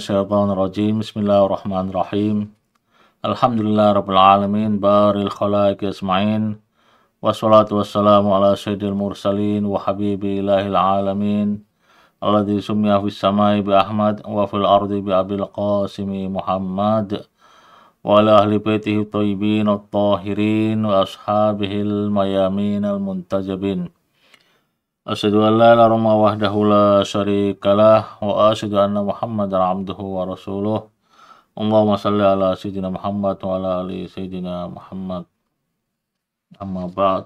الشيطان الرجيم بسم الله الرحمن الرحيم الحمد لله رب العالمين بار الخلائق أجمعين والصلاة والسلام على سيد المرسلين وحبيب إله العالمين الذي سمي في السماء بأحمد وفي الأرض بأبي القاسم محمد وعلى أهل بيته الطيبين الطاهرين وأصحابه الميامين المنتجبين أشهد أن لا إله إلا الله وحده لا شريك له وأشهد أن محمدا عبده ورسوله اللهم صل على سيدنا محمد وعلى آل سيدنا محمد أما بعد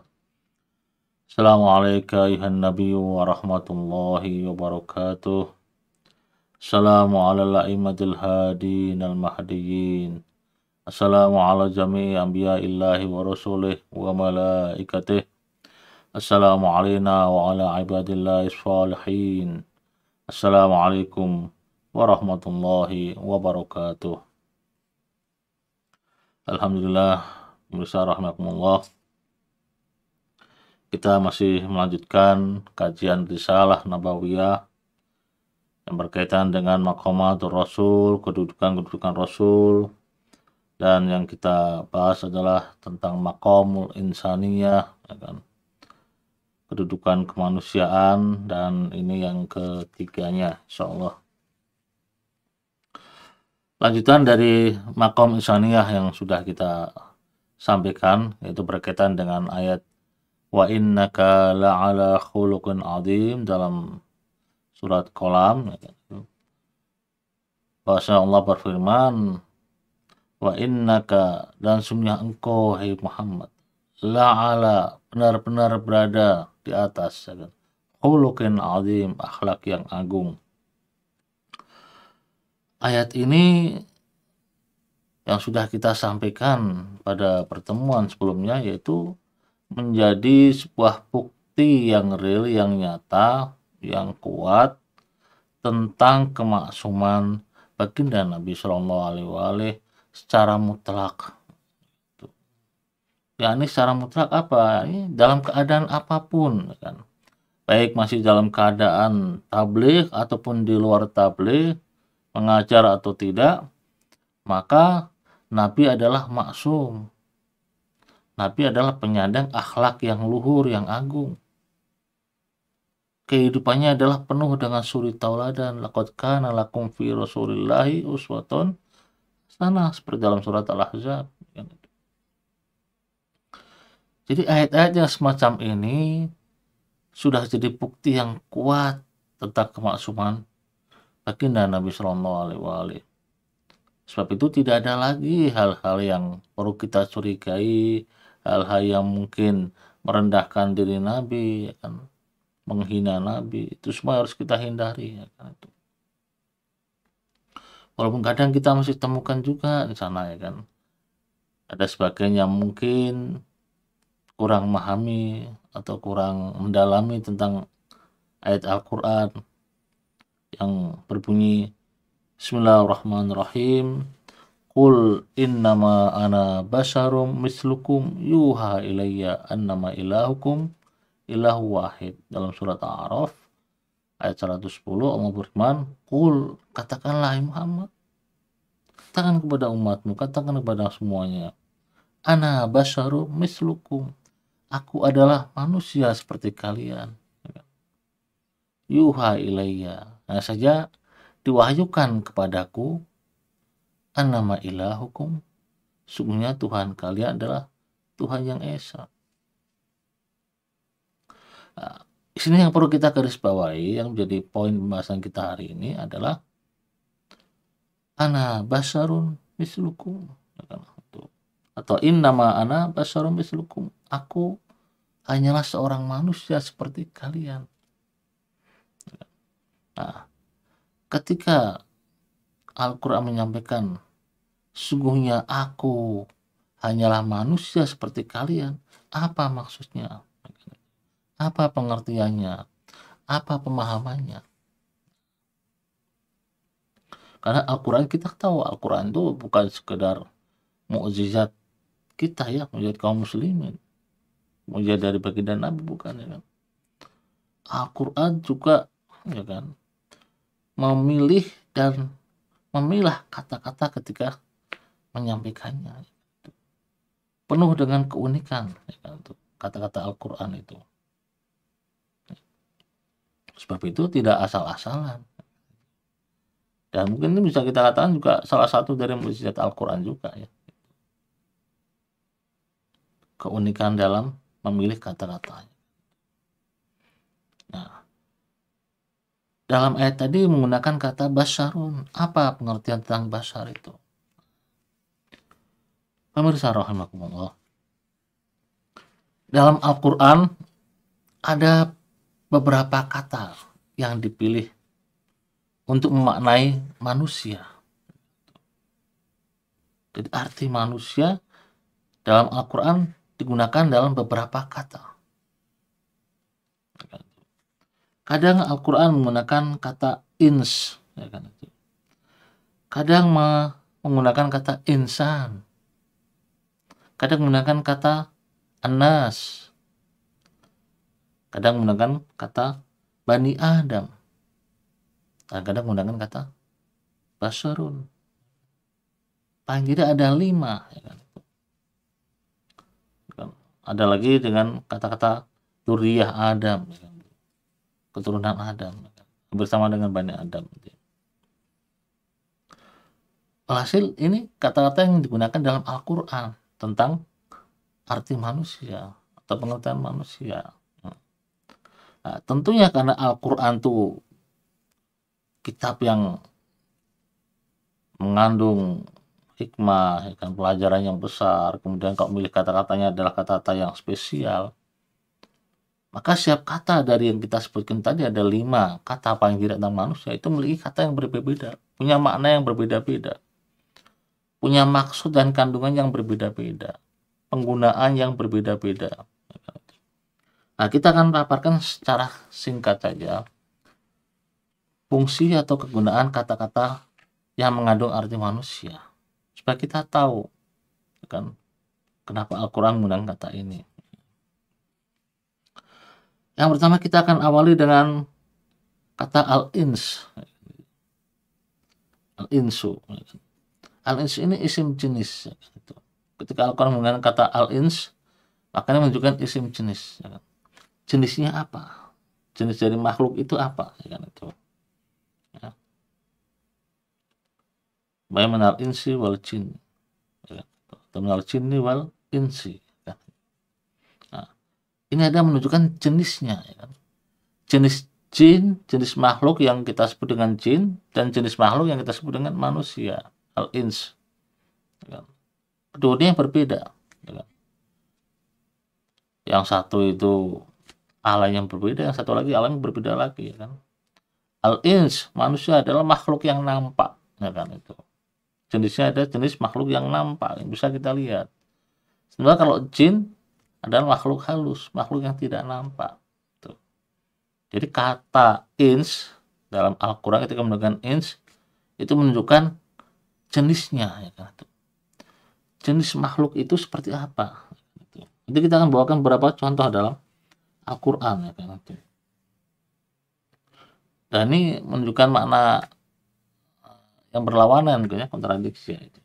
السلام عليك أيها النبي ورحمة الله وبركاته السلام على الأئمة الهادين المهديين السلام على جميع أنبياء الله ورسله وملائكته Assalamualaikum warahmatullahi wabarakatuh. عباد الله الصالحين السلام Alhamdulillah pemirsa kita masih melanjutkan kajian risalah nabawiyah yang berkaitan dengan makomatul rasul kedudukan-kedudukan rasul dan yang kita bahas adalah tentang makomul insaniyah ya kan? kedudukan kemanusiaan dan ini yang ketiganya insya Allah lanjutan dari makom insaniyah yang sudah kita sampaikan yaitu berkaitan dengan ayat wa innaka la'ala khuluqin azim dalam surat kolam bahasa Allah berfirman wa innaka dan sungguh engkau hai Muhammad la'ala benar-benar berada di atas ya kan azim akhlak yang agung ayat ini yang sudah kita sampaikan pada pertemuan sebelumnya yaitu menjadi sebuah bukti yang real yang nyata yang kuat tentang kemaksuman baginda Nabi Shallallahu Alaihi Wasallam secara mutlak yakni secara mutlak apa? Ini dalam keadaan apapun ya kan. Baik masih dalam keadaan tablik ataupun di luar tablik, mengajar atau tidak, maka nabi adalah maksum. Nabi adalah penyandang akhlak yang luhur, yang agung. Kehidupannya adalah penuh dengan suri tauladan. Laqad kana lakum fi rasulillahi uswatun sana seperti dalam surat Al-Ahzab jadi ayat-ayat yang semacam ini sudah jadi bukti yang kuat tentang kemaksuman baginda Nabi Shallallahu Alaihi Wasallam. Sebab itu tidak ada lagi hal-hal yang perlu kita curigai, hal-hal yang mungkin merendahkan diri Nabi, ya kan? menghina Nabi, itu semua harus kita hindari. Ya, kan? Walaupun kadang kita masih temukan juga di sana ya kan, ada sebagian yang mungkin kurang memahami atau kurang mendalami tentang ayat Al-Quran yang berbunyi Bismillahirrahmanirrahim Qul innama ana basyarum mislukum yuha ilayya annama ilahukum ilahu wahid dalam surat A'raf ayat 110 Allah berfirman Qul katakanlah Muhammad katakan kepada umatmu katakan kepada semuanya ana basyarum mislukum Aku adalah manusia seperti kalian. Yuha ilaiya. Nah saja diwahyukan kepadaku. Anama hukum. Sungguhnya Tuhan kalian adalah Tuhan yang Esa. Nah, di sini yang perlu kita garis bawahi yang menjadi poin pembahasan kita hari ini adalah ana basarun mislukum nah, atau in nama ana basarun mislukum aku hanyalah seorang manusia seperti kalian. Nah, ketika Al-Quran menyampaikan, sungguhnya aku hanyalah manusia seperti kalian, apa maksudnya? Apa pengertiannya? Apa pemahamannya? Karena Al-Quran kita tahu, Al-Quran itu bukan sekedar mukjizat kita ya, mukjizat kaum muslimin ya dari baginda Nabi bukan ya kan. Al-Qur'an juga ya kan memilih dan memilah kata-kata ketika menyampaikannya ya kan? penuh dengan keunikan ya kan? kata-kata Al-Qur'an itu sebab itu tidak asal-asalan dan mungkin ini bisa kita katakan juga salah satu dari mujizat Al-Quran juga ya keunikan dalam memilih kata-katanya. Nah, dalam ayat tadi menggunakan kata basharun. Apa pengertian tentang bashar itu? Pemirsa rahimakumullah. Dalam Al-Qur'an ada beberapa kata yang dipilih untuk memaknai manusia. Jadi arti manusia dalam Al-Qur'an digunakan dalam beberapa kata. Kadang Al-Quran menggunakan kata ins, ya kan? kadang menggunakan kata insan, kadang menggunakan kata anas, kadang menggunakan kata bani Adam, nah, kadang menggunakan kata basurun. Paling tidak ada lima, ya kan? ada lagi dengan kata-kata turiah Adam keturunan Adam bersama dengan Bani Adam Hasil ini kata-kata yang digunakan dalam Al-Quran tentang arti manusia atau pengertian manusia. Nah, tentunya karena Al-Quran itu kitab yang mengandung hikmah, ya kan, pelajaran yang besar. Kemudian kalau milih kata-katanya adalah kata-kata yang spesial. Maka siap kata dari yang kita sebutkan tadi ada lima kata paling tidak tentang manusia itu memiliki kata yang berbeda-beda, punya makna yang berbeda-beda, punya maksud dan kandungan yang berbeda-beda, penggunaan yang berbeda-beda. Nah, kita akan paparkan secara singkat saja fungsi atau kegunaan kata-kata yang mengandung arti manusia supaya kita tahu kan kenapa Al-Quran menggunakan kata ini. Yang pertama kita akan awali dengan kata al-ins. Al-insu. Al-ins ini isim jenis. Ya, gitu. Ketika Al-Quran menggunakan kata al-ins, makanya menunjukkan isim jenis. Ya kan. Jenisnya apa? Jenis dari makhluk itu apa? Ya kan, itu. Bagaimana insi wal jin. Terminal ya, ni wal insi. Ya. Nah, ini ada menunjukkan jenisnya. Ya kan? Jenis jin, jenis makhluk yang kita sebut dengan jin, dan jenis makhluk yang kita sebut dengan manusia. Al-ins. Ya kan? Keduanya berbeda. Kan? Yang satu itu alam yang berbeda, yang satu lagi alam yang berbeda lagi. kan? Al-ins, manusia adalah makhluk yang nampak. kan itu jenisnya ada jenis makhluk yang nampak yang bisa kita lihat. Sebenarnya kalau jin adalah makhluk halus, makhluk yang tidak nampak. Tuh. Jadi kata ins dalam Al-Quran ketika menggunakan ins itu menunjukkan jenisnya ya kan Tuh. Jenis makhluk itu seperti apa? Gitu. Nanti kita akan bawakan beberapa contoh dalam Al-Quran ya kan Dan ini menunjukkan makna yang berlawanan gitu ya kontradiksi ya itu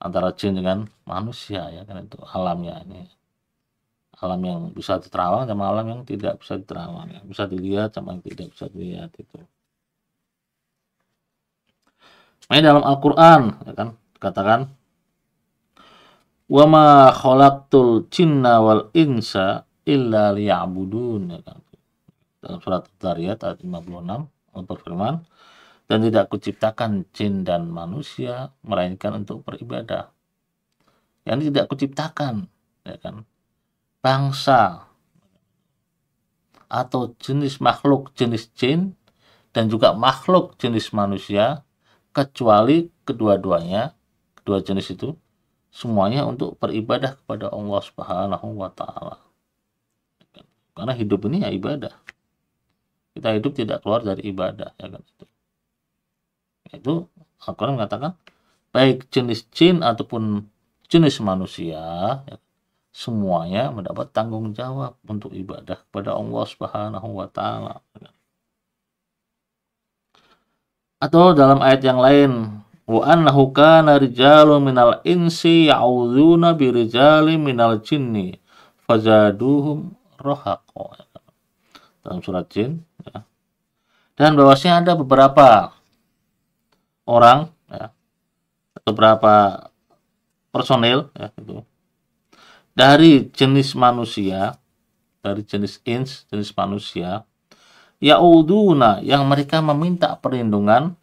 antara jin dengan manusia ya kan itu alamnya ini alam yang bisa diterawang sama alam yang tidak bisa diterawang yang bisa dilihat sama yang tidak bisa dilihat itu makanya dalam Al-Quran ya kan katakan wama khalaqtul jinna wal insa illa liya'budun ya kan dalam surat Dariyat ayat 56 Allah berfirman dan tidak kuciptakan jin dan manusia, melainkan untuk beribadah. Yang tidak kuciptakan, ya kan? Bangsa atau jenis makhluk jenis jin dan juga makhluk jenis manusia kecuali kedua-duanya kedua jenis itu semuanya untuk beribadah kepada Allah Subhanahu wa taala. Karena hidup ini ya ibadah. Kita hidup tidak keluar dari ibadah ya kan itu Al-Quran mengatakan baik jenis jin ataupun jenis manusia ya, semuanya mendapat tanggung jawab untuk ibadah kepada Allah Subhanahu wa taala. Atau dalam ayat yang lain, wa annahu kana rijalun minal insi ya'udzuuna birijalin minal jinni fazaduhum rahaqa. Dalam surat jin ya. Dan bahwasanya ada beberapa orang ya, atau berapa personel ya itu dari jenis manusia dari jenis ins jenis manusia yauduna yang mereka meminta perlindungan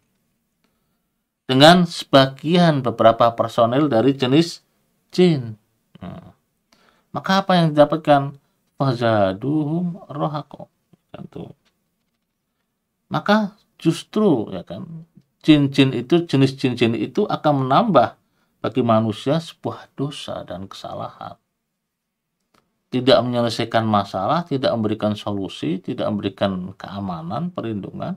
dengan sebagian beberapa personil dari jenis jin hmm. maka apa yang didapatkan fazaduhum rohako gitu. maka justru ya kan Cincin itu, jenis cincin itu akan menambah bagi manusia sebuah dosa dan kesalahan. Tidak menyelesaikan masalah, tidak memberikan solusi, tidak memberikan keamanan, perlindungan,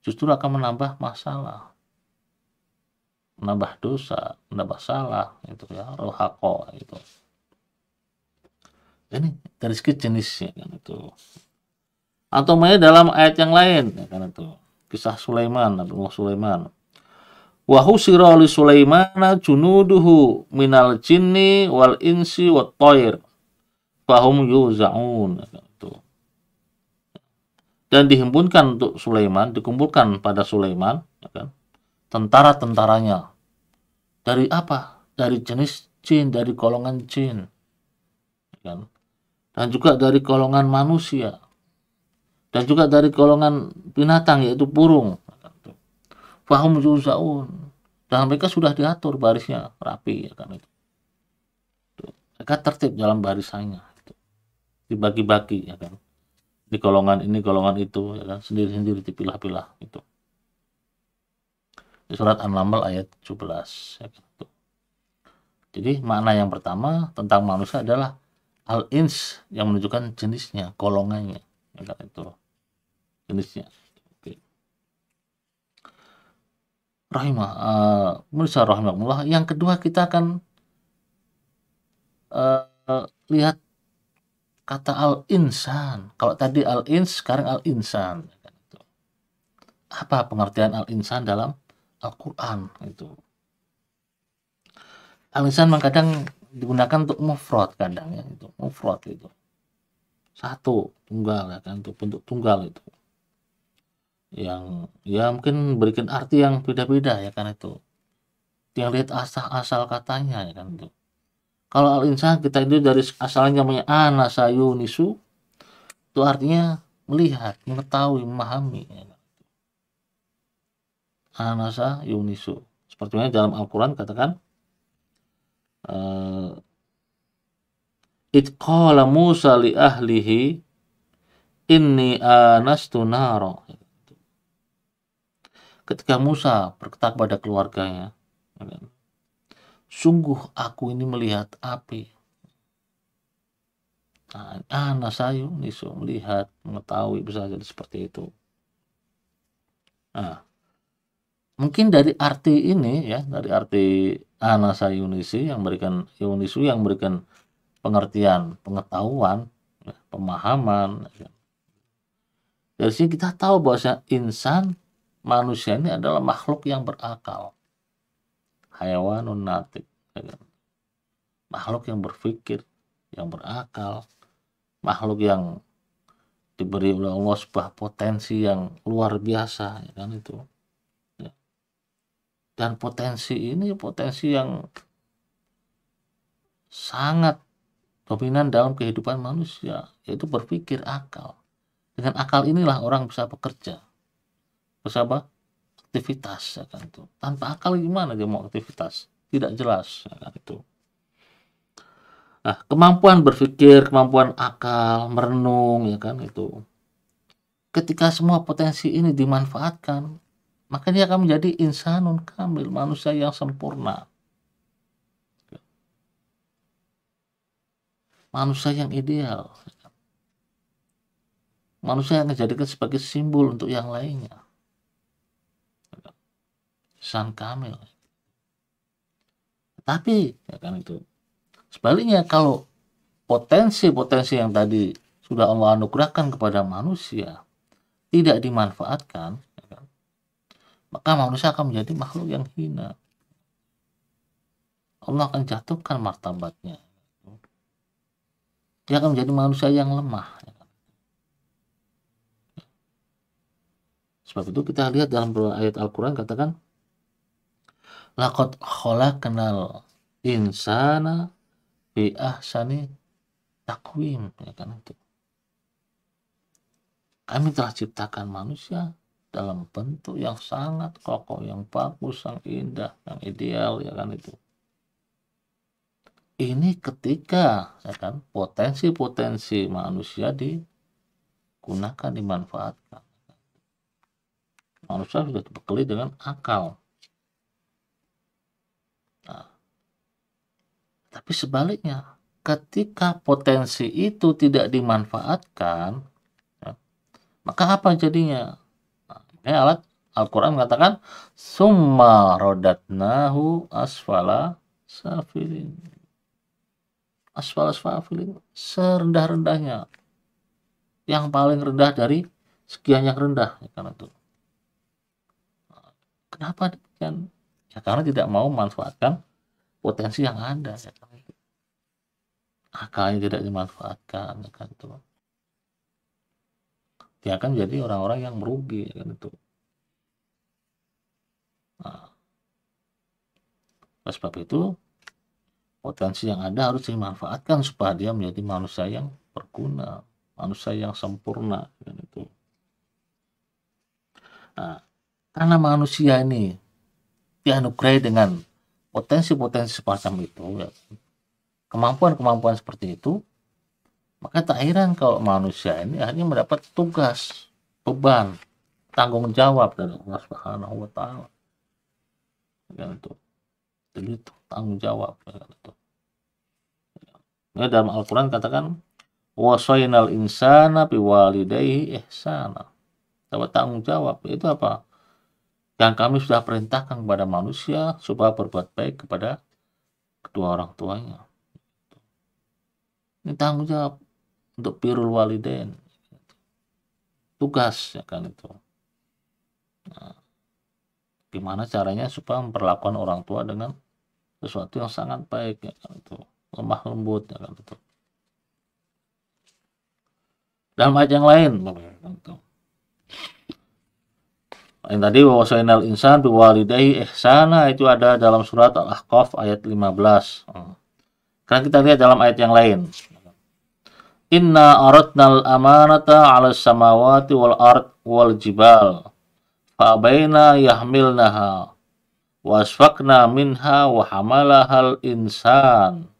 justru akan menambah masalah menambah dosa, menambah salah, itu ya, rohako itu. Ini dari segi jenisnya kan itu. Atau dalam ayat yang lain ya, kan itu kisah Sulaiman Allah Sulaiman wa li Sulaimana junuduhu minal jinni wal insi wat thair fahum yuzaun dan dihimpunkan untuk Sulaiman dikumpulkan pada Sulaiman ya kan? tentara-tentaranya dari apa dari jenis jin dari golongan jin ya kan? dan juga dari golongan manusia dan juga dari golongan binatang yaitu burung fahum zuzaun oh. dan mereka sudah diatur barisnya rapi ya kan itu mereka tertib dalam barisannya gitu. dibagi-bagi ya kan di golongan ini golongan itu ya kan sendiri-sendiri dipilah-pilah itu. di surat An-Naml ayat 17 ya kan jadi makna yang pertama tentang manusia adalah al-ins yang menunjukkan jenisnya golongannya Enggak itu jenisnya oke rahimah uh, eh, rahimahullah yang kedua kita akan uh, lihat kata al insan kalau tadi al ins sekarang al insan apa pengertian al insan dalam Al-Quran itu al insan kadang digunakan untuk mufrad kadang ya itu mufrad itu satu tunggal ya kan untuk bentuk tunggal itu yang ya mungkin berikan arti yang beda-beda ya kan itu yang lihat asal asal katanya ya kan itu kalau al insan kita itu dari asalnya namanya anasayu nisu itu artinya melihat mengetahui memahami ya kan? anasa sepertinya dalam Al-Quran katakan eh, It Musa li ahlihi inni anastu naro. Ketika Musa berkata kepada keluarganya, sungguh aku ini melihat api. Nah, anak saya nisu melihat, mengetahui bisa jadi seperti itu. Nah, mungkin dari arti ini ya, dari arti Ana Yunisi yang berikan Yunisu yang berikan pengertian pengetahuan ya, pemahaman ya. dari sini kita tahu bahwa insan manusia ini adalah makhluk yang berakal hayawanun natik ya kan? makhluk yang berpikir yang berakal makhluk yang diberi oleh Allah sebuah potensi yang luar biasa ya kan itu dan potensi ini potensi yang sangat dominan dalam kehidupan manusia, yaitu berpikir akal. Dengan akal inilah orang bisa bekerja, bisa apa? aktivitas ya kan itu. Tanpa akal gimana dia mau aktivitas? Tidak jelas ya kan itu. Nah, kemampuan berpikir, kemampuan akal, merenung ya kan itu. Ketika semua potensi ini dimanfaatkan, maka dia akan menjadi insanun kamil, manusia yang sempurna. manusia yang ideal manusia yang dijadikan sebagai simbol untuk yang lainnya san kamil tapi ya kan itu sebaliknya kalau potensi-potensi yang tadi sudah Allah anugerahkan kepada manusia tidak dimanfaatkan ya kan, maka manusia akan menjadi makhluk yang hina Allah akan jatuhkan martabatnya dia akan menjadi manusia yang lemah. Ya kan? Sebab itu kita lihat dalam ayat Al-Quran katakan, Lakot khola kenal insana fi ahsani takwim. Ya kan itu. Kami telah ciptakan manusia dalam bentuk yang sangat kokoh, yang bagus, yang indah, yang ideal, ya kan itu ini ketika ya kan potensi-potensi manusia digunakan dimanfaatkan manusia sudah dibekali dengan akal nah, tapi sebaliknya ketika potensi itu tidak dimanfaatkan ya, maka apa jadinya nah, ini alat Al-Quran mengatakan summa rodatnahu asfala safirin asfal asfalin serendah-rendahnya yang paling rendah dari sekian yang rendah ya, karena itu nah, kenapa demikian ya karena tidak mau memanfaatkan potensi yang ada ya kan akalnya tidak dimanfaatkan ya kan itu dia akan jadi orang-orang yang merugi ya kan itu nah, oleh sebab itu potensi yang ada harus dimanfaatkan supaya dia menjadi manusia yang berguna manusia yang sempurna kan nah, karena manusia ini dianugerahi dengan potensi-potensi semacam itu kemampuan ya, kemampuan-kemampuan seperti itu maka tak heran kalau manusia ini hanya mendapat tugas beban tanggung jawab dari Allah Subhanahu wa taala. Kan Jadi itu tanggung jawab ya, kan itu. Ya, dalam Al-Quran katakan wasoinal insana biwalidayhi ihsana. Dapat tanggung jawab. Itu apa? Yang kami sudah perintahkan kepada manusia supaya berbuat baik kepada kedua orang tuanya. Ini tanggung jawab untuk birul waliden. Tugas ya kan itu. Nah, gimana caranya supaya memperlakukan orang tua dengan sesuatu yang sangat baik ya kan itu lemah lembut ya kan betul dalam ayat yang lain yang tadi bahwa wawasainal insan biwalidayhi ihsana itu ada dalam surat al-ahqaf ayat 15 hmm. karena kita lihat dalam ayat yang lain Inna aradnal amanata ala samawati wal ard wal jibal fa'abaina yahmilnaha wasfakna minha wa hamalahal insan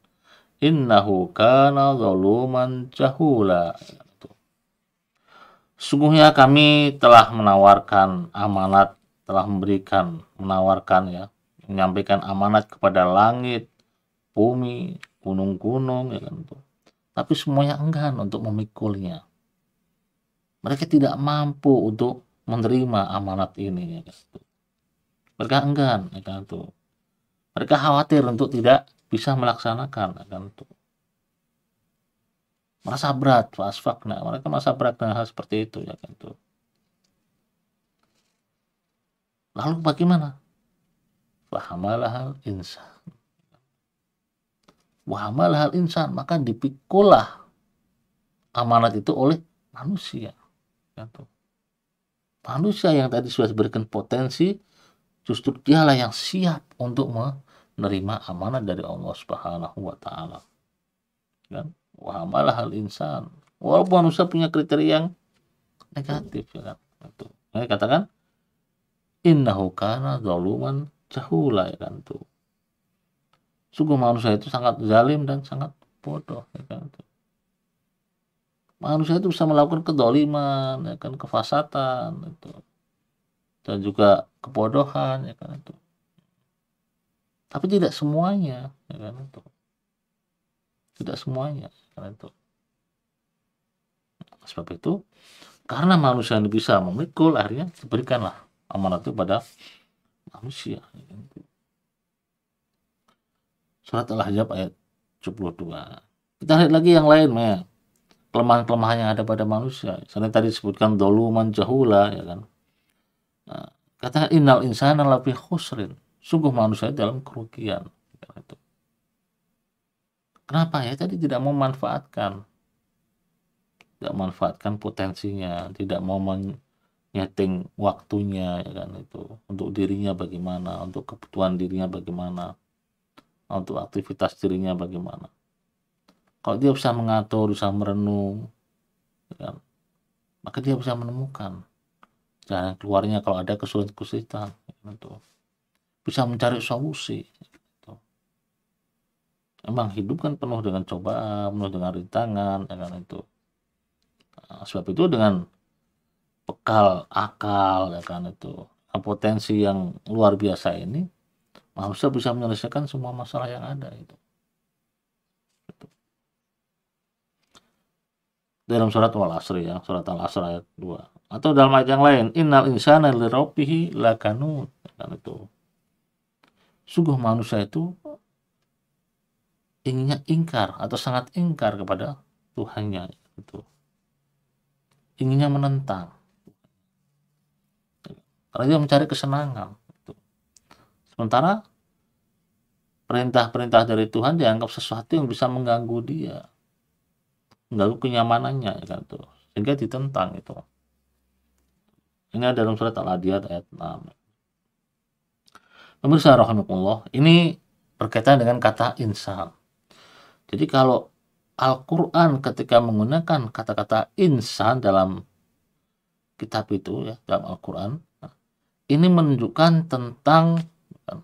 innahu kana zaluman jahula sungguhnya kami telah menawarkan amanat telah memberikan menawarkan ya menyampaikan amanat kepada langit bumi gunung-gunung ya kan tuh tapi semuanya enggan untuk memikulnya mereka tidak mampu untuk menerima amanat ini ya kan tuh mereka enggan ya kan tuh mereka khawatir untuk tidak bisa melaksanakan kan tuh merasa berat wasfakna mereka merasa berat dengan hal seperti itu ya kan tuh lalu bagaimana wahamalah hal insan wahamalah hal insan maka dipikulah amanat itu oleh manusia ya tuh manusia yang tadi sudah berikan potensi justru dialah yang siap untuk nerima amanah dari Allah Subhanahu wa taala. Kan? amalah hal insan. Walaupun manusia punya kriteria yang negatif ya kan. Itu. Nah, katakan innahu kana zaluman jahula ya kan tuh. Sungguh manusia itu sangat zalim dan sangat bodoh ya kan tuh. Manusia itu bisa melakukan kedoliman, ya kan, kefasatan, itu dan juga kebodohan ya kan itu tapi tidak semuanya ya kan itu tidak semuanya ya kan itu sebab itu karena manusia ini bisa memikul akhirnya diberikanlah amanat itu pada manusia ya kan? surat al-ahzab ayat 72 kita lihat lagi yang lain ya kelemahan-kelemahan yang ada pada manusia saya tadi disebutkan doluman jahula ya kan nah, kata innal insana lafi khusrin sungguh manusia dalam kerugian kan itu. Kenapa ya? Tadi tidak mau manfaatkan tidak manfaatkan potensinya, tidak mau menyeting waktunya, ya kan itu untuk dirinya bagaimana, untuk kebutuhan dirinya bagaimana, untuk aktivitas dirinya bagaimana. Kalau dia bisa mengatur, bisa merenung, ya kan, maka dia bisa menemukan jalan keluarnya kalau ada kesulitan-kesulitan. Ya kan, itu bisa mencari solusi gitu. emang hidup kan penuh dengan cobaan penuh dengan rintangan dengan itu nah, sebab itu dengan bekal akal ya kan itu nah, potensi yang luar biasa ini manusia bisa menyelesaikan semua masalah yang ada itu gitu. dalam surat al asri ya surat al asr ayat 2 atau dalam ayat yang lain innal insana liropihi lakanun, lakanut ya kan itu sungguh manusia itu inginnya ingkar atau sangat ingkar kepada Tuhannya itu inginnya menentang karena dia mencari kesenangan gitu. sementara perintah-perintah dari Tuhan dianggap sesuatu yang bisa mengganggu dia mengganggu kenyamanannya ya kan tuh sehingga ditentang itu ini ada dalam surat al-adiyat ayat 6 Pemirsa rahimakumullah, ini berkaitan dengan kata insan. Jadi kalau Al-Qur'an ketika menggunakan kata-kata insan dalam kitab itu ya, dalam Al-Qur'an, nah, ini menunjukkan tentang ya,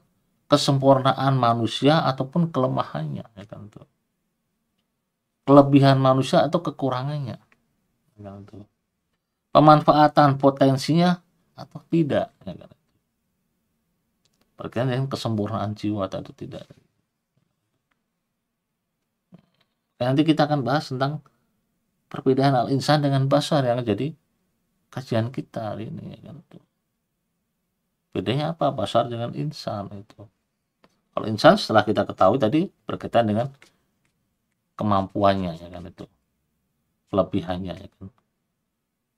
kesempurnaan manusia ataupun kelemahannya ya kan tuh. Kelebihan manusia atau kekurangannya. Ya kan tuh. Pemanfaatan potensinya atau tidak ya kan berkaitan dengan kesempurnaan jiwa atau tidak Dan nanti kita akan bahas tentang perbedaan al insan dengan basar yang jadi kajian kita hari ini ya kan itu bedanya apa basar dengan insan itu kalau insan setelah kita ketahui tadi berkaitan dengan kemampuannya ya kan itu kelebihannya ya kan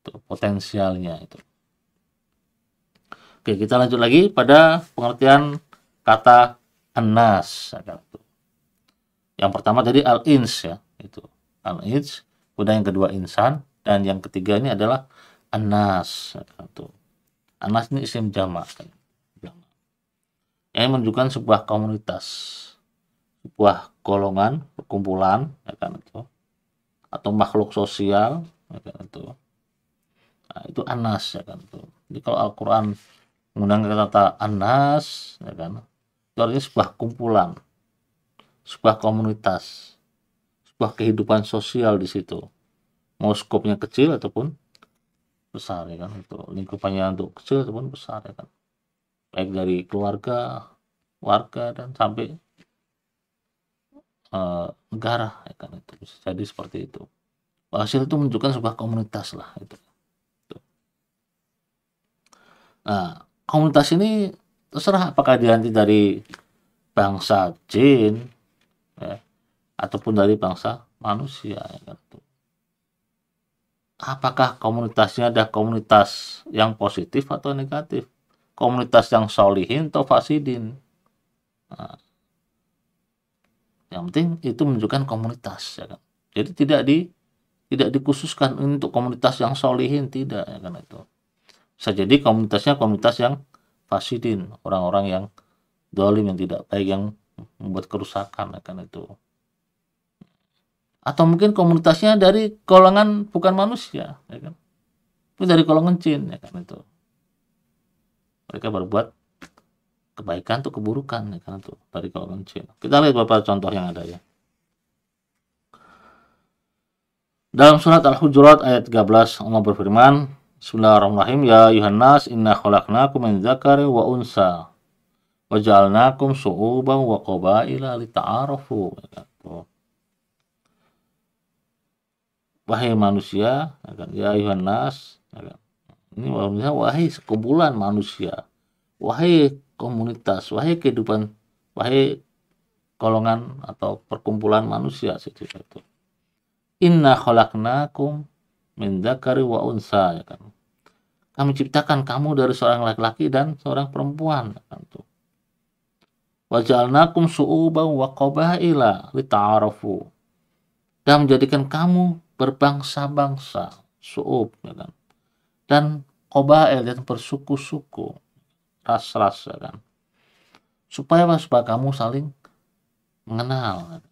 itu potensialnya itu Oke, kita lanjut lagi pada pengertian kata anas. Yang pertama tadi al-ins ya, itu al-ins. Kemudian yang kedua insan dan yang ketiga ini adalah anas. Anas ini isim jamak. Kan? Yang menunjukkan sebuah komunitas, sebuah golongan, perkumpulan, ya kan itu, atau makhluk sosial, ya kan itu. Nah, itu anas ya kan itu. Jadi kalau Al-Qur'an menggunakan kata anas ya kan itu artinya sebuah kumpulan sebuah komunitas sebuah kehidupan sosial di situ mau skopnya kecil ataupun besar ya kan itu lingkupannya untuk kecil ataupun besar ya kan baik dari keluarga warga dan sampai uh, negara ya kan itu bisa jadi seperti itu hasil itu menunjukkan sebuah komunitas lah itu, itu. nah komunitas ini terserah apakah dianti dari bangsa jin ya, ataupun dari bangsa manusia ya, gitu. apakah komunitasnya ada komunitas yang positif atau negatif komunitas yang solihin atau fasidin nah, yang penting itu menunjukkan komunitas ya kan jadi tidak di tidak dikhususkan untuk komunitas yang solihin tidak ya karena itu bisa jadi komunitasnya komunitas yang fasidin orang-orang yang dolim yang tidak baik yang membuat kerusakan akan itu atau mungkin komunitasnya dari golongan bukan manusia ya kan itu dari golongan jin ya kan itu mereka berbuat kebaikan tuh keburukan ya kan itu dari golongan jin kita lihat beberapa contoh yang ada ya dalam surat Al-Hujurat ayat 13 Allah berfirman Bismillahirrahmanirrahim. Ya Yuhannas, inna khalaqnakum min dzakari wa unsa. Wa ja'alnakum su'uban wa qabaila ta'arafu. Wahai manusia, ya, kan? ya Yuhannas, ya kan? ini manusia, wahai sekumpulan manusia, wahai komunitas, wahai kehidupan, wahai kolongan atau perkumpulan manusia. Inna khalaqnakum Mendakari wa unsa ya kan. Kami ciptakan kamu dari seorang laki-laki dan seorang perempuan ya kan tuh. Wajalnakum su'uban wa qabaila lita'arafu. Dan menjadikan kamu berbangsa-bangsa, su'ub ya kan. Dan qabail dan bersuku-suku, ras-ras ya kan. Supaya supaya kamu saling mengenal ya kan.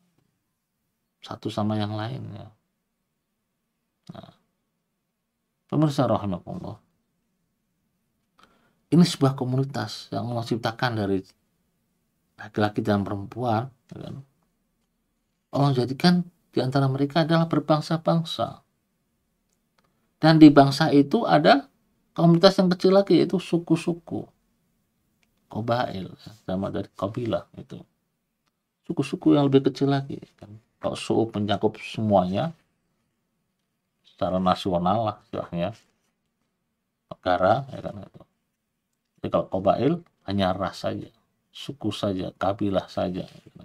satu sama yang lain ya. Nah, Pemirsa rahimakumullah. Ini sebuah komunitas yang Allah ciptakan dari laki-laki dan perempuan. Ya kan? Allah jadikan di antara mereka adalah berbangsa-bangsa. Dan di bangsa itu ada komunitas yang kecil lagi yaitu suku-suku. Kobail, sama dari kabilah itu. Suku-suku yang lebih kecil lagi. Ya kan? Kalau suku mencakup semuanya, secara nasional lah istilahnya negara ya kan itu. Jadi kalau kobail hanya ras saja, suku saja, kabilah saja ya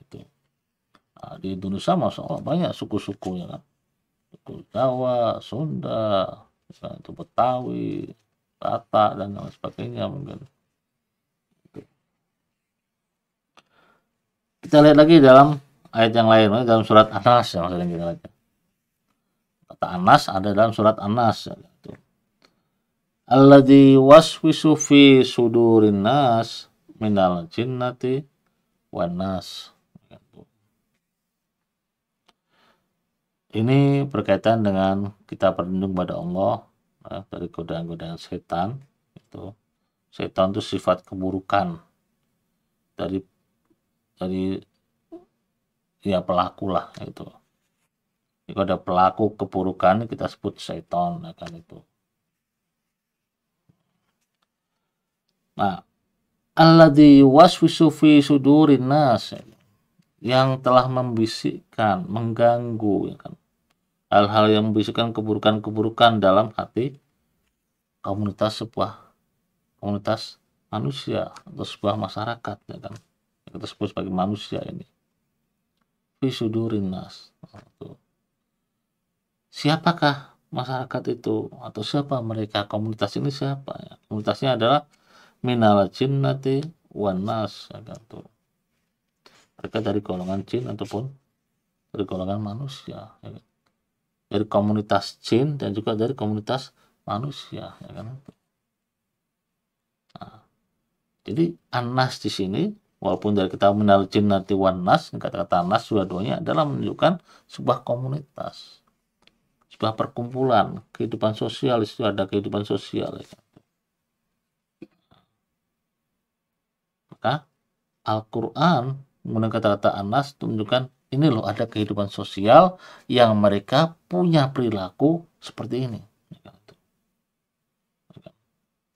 Nah, di Indonesia masuk oh, banyak suku-suku ya kan. Suku Jawa, Sunda, ya kan, itu Betawi, Tata dan lain sebagainya mungkin. Gitu. Kita lihat lagi dalam ayat yang lain, dalam surat Anas ya maksudnya kita lihat. Kata Anas ada dalam surat Anas. Ya, gitu. Alladhi waswisu fi sudurin nas minal jinnati wan nas. Gitu. Ini berkaitan dengan kita berlindung pada Allah nah, dari godaan-godaan setan. Itu setan itu sifat keburukan dari dari ya pelaku lah itu jika ada pelaku keburukan kita sebut setan akan ya itu. Nah, Allah waswisu fi sudurin nas ya kan. yang telah membisikkan, mengganggu ya kan. Hal-hal yang membisikkan keburukan-keburukan dalam hati komunitas sebuah komunitas manusia atau sebuah masyarakat ya kan. Kita sebut sebagai manusia ini. Fi sudurin nas. Nah, siapakah masyarakat itu atau siapa mereka komunitas ini siapa ya? komunitasnya adalah minal jinnati wan nas ya kan tuh mereka dari golongan jin ataupun dari golongan manusia ya kan. dari komunitas jin dan juga dari komunitas manusia ya kan nah, jadi anas di sini walaupun dari kita minal jinnati wan nas kata-kata anas dua-duanya adalah menunjukkan sebuah komunitas sebuah perkumpulan kehidupan sosial itu ada kehidupan sosial ya. maka Al-Quran menggunakan kata-kata Anas tunjukkan ini loh ada kehidupan sosial yang mereka punya perilaku seperti ini.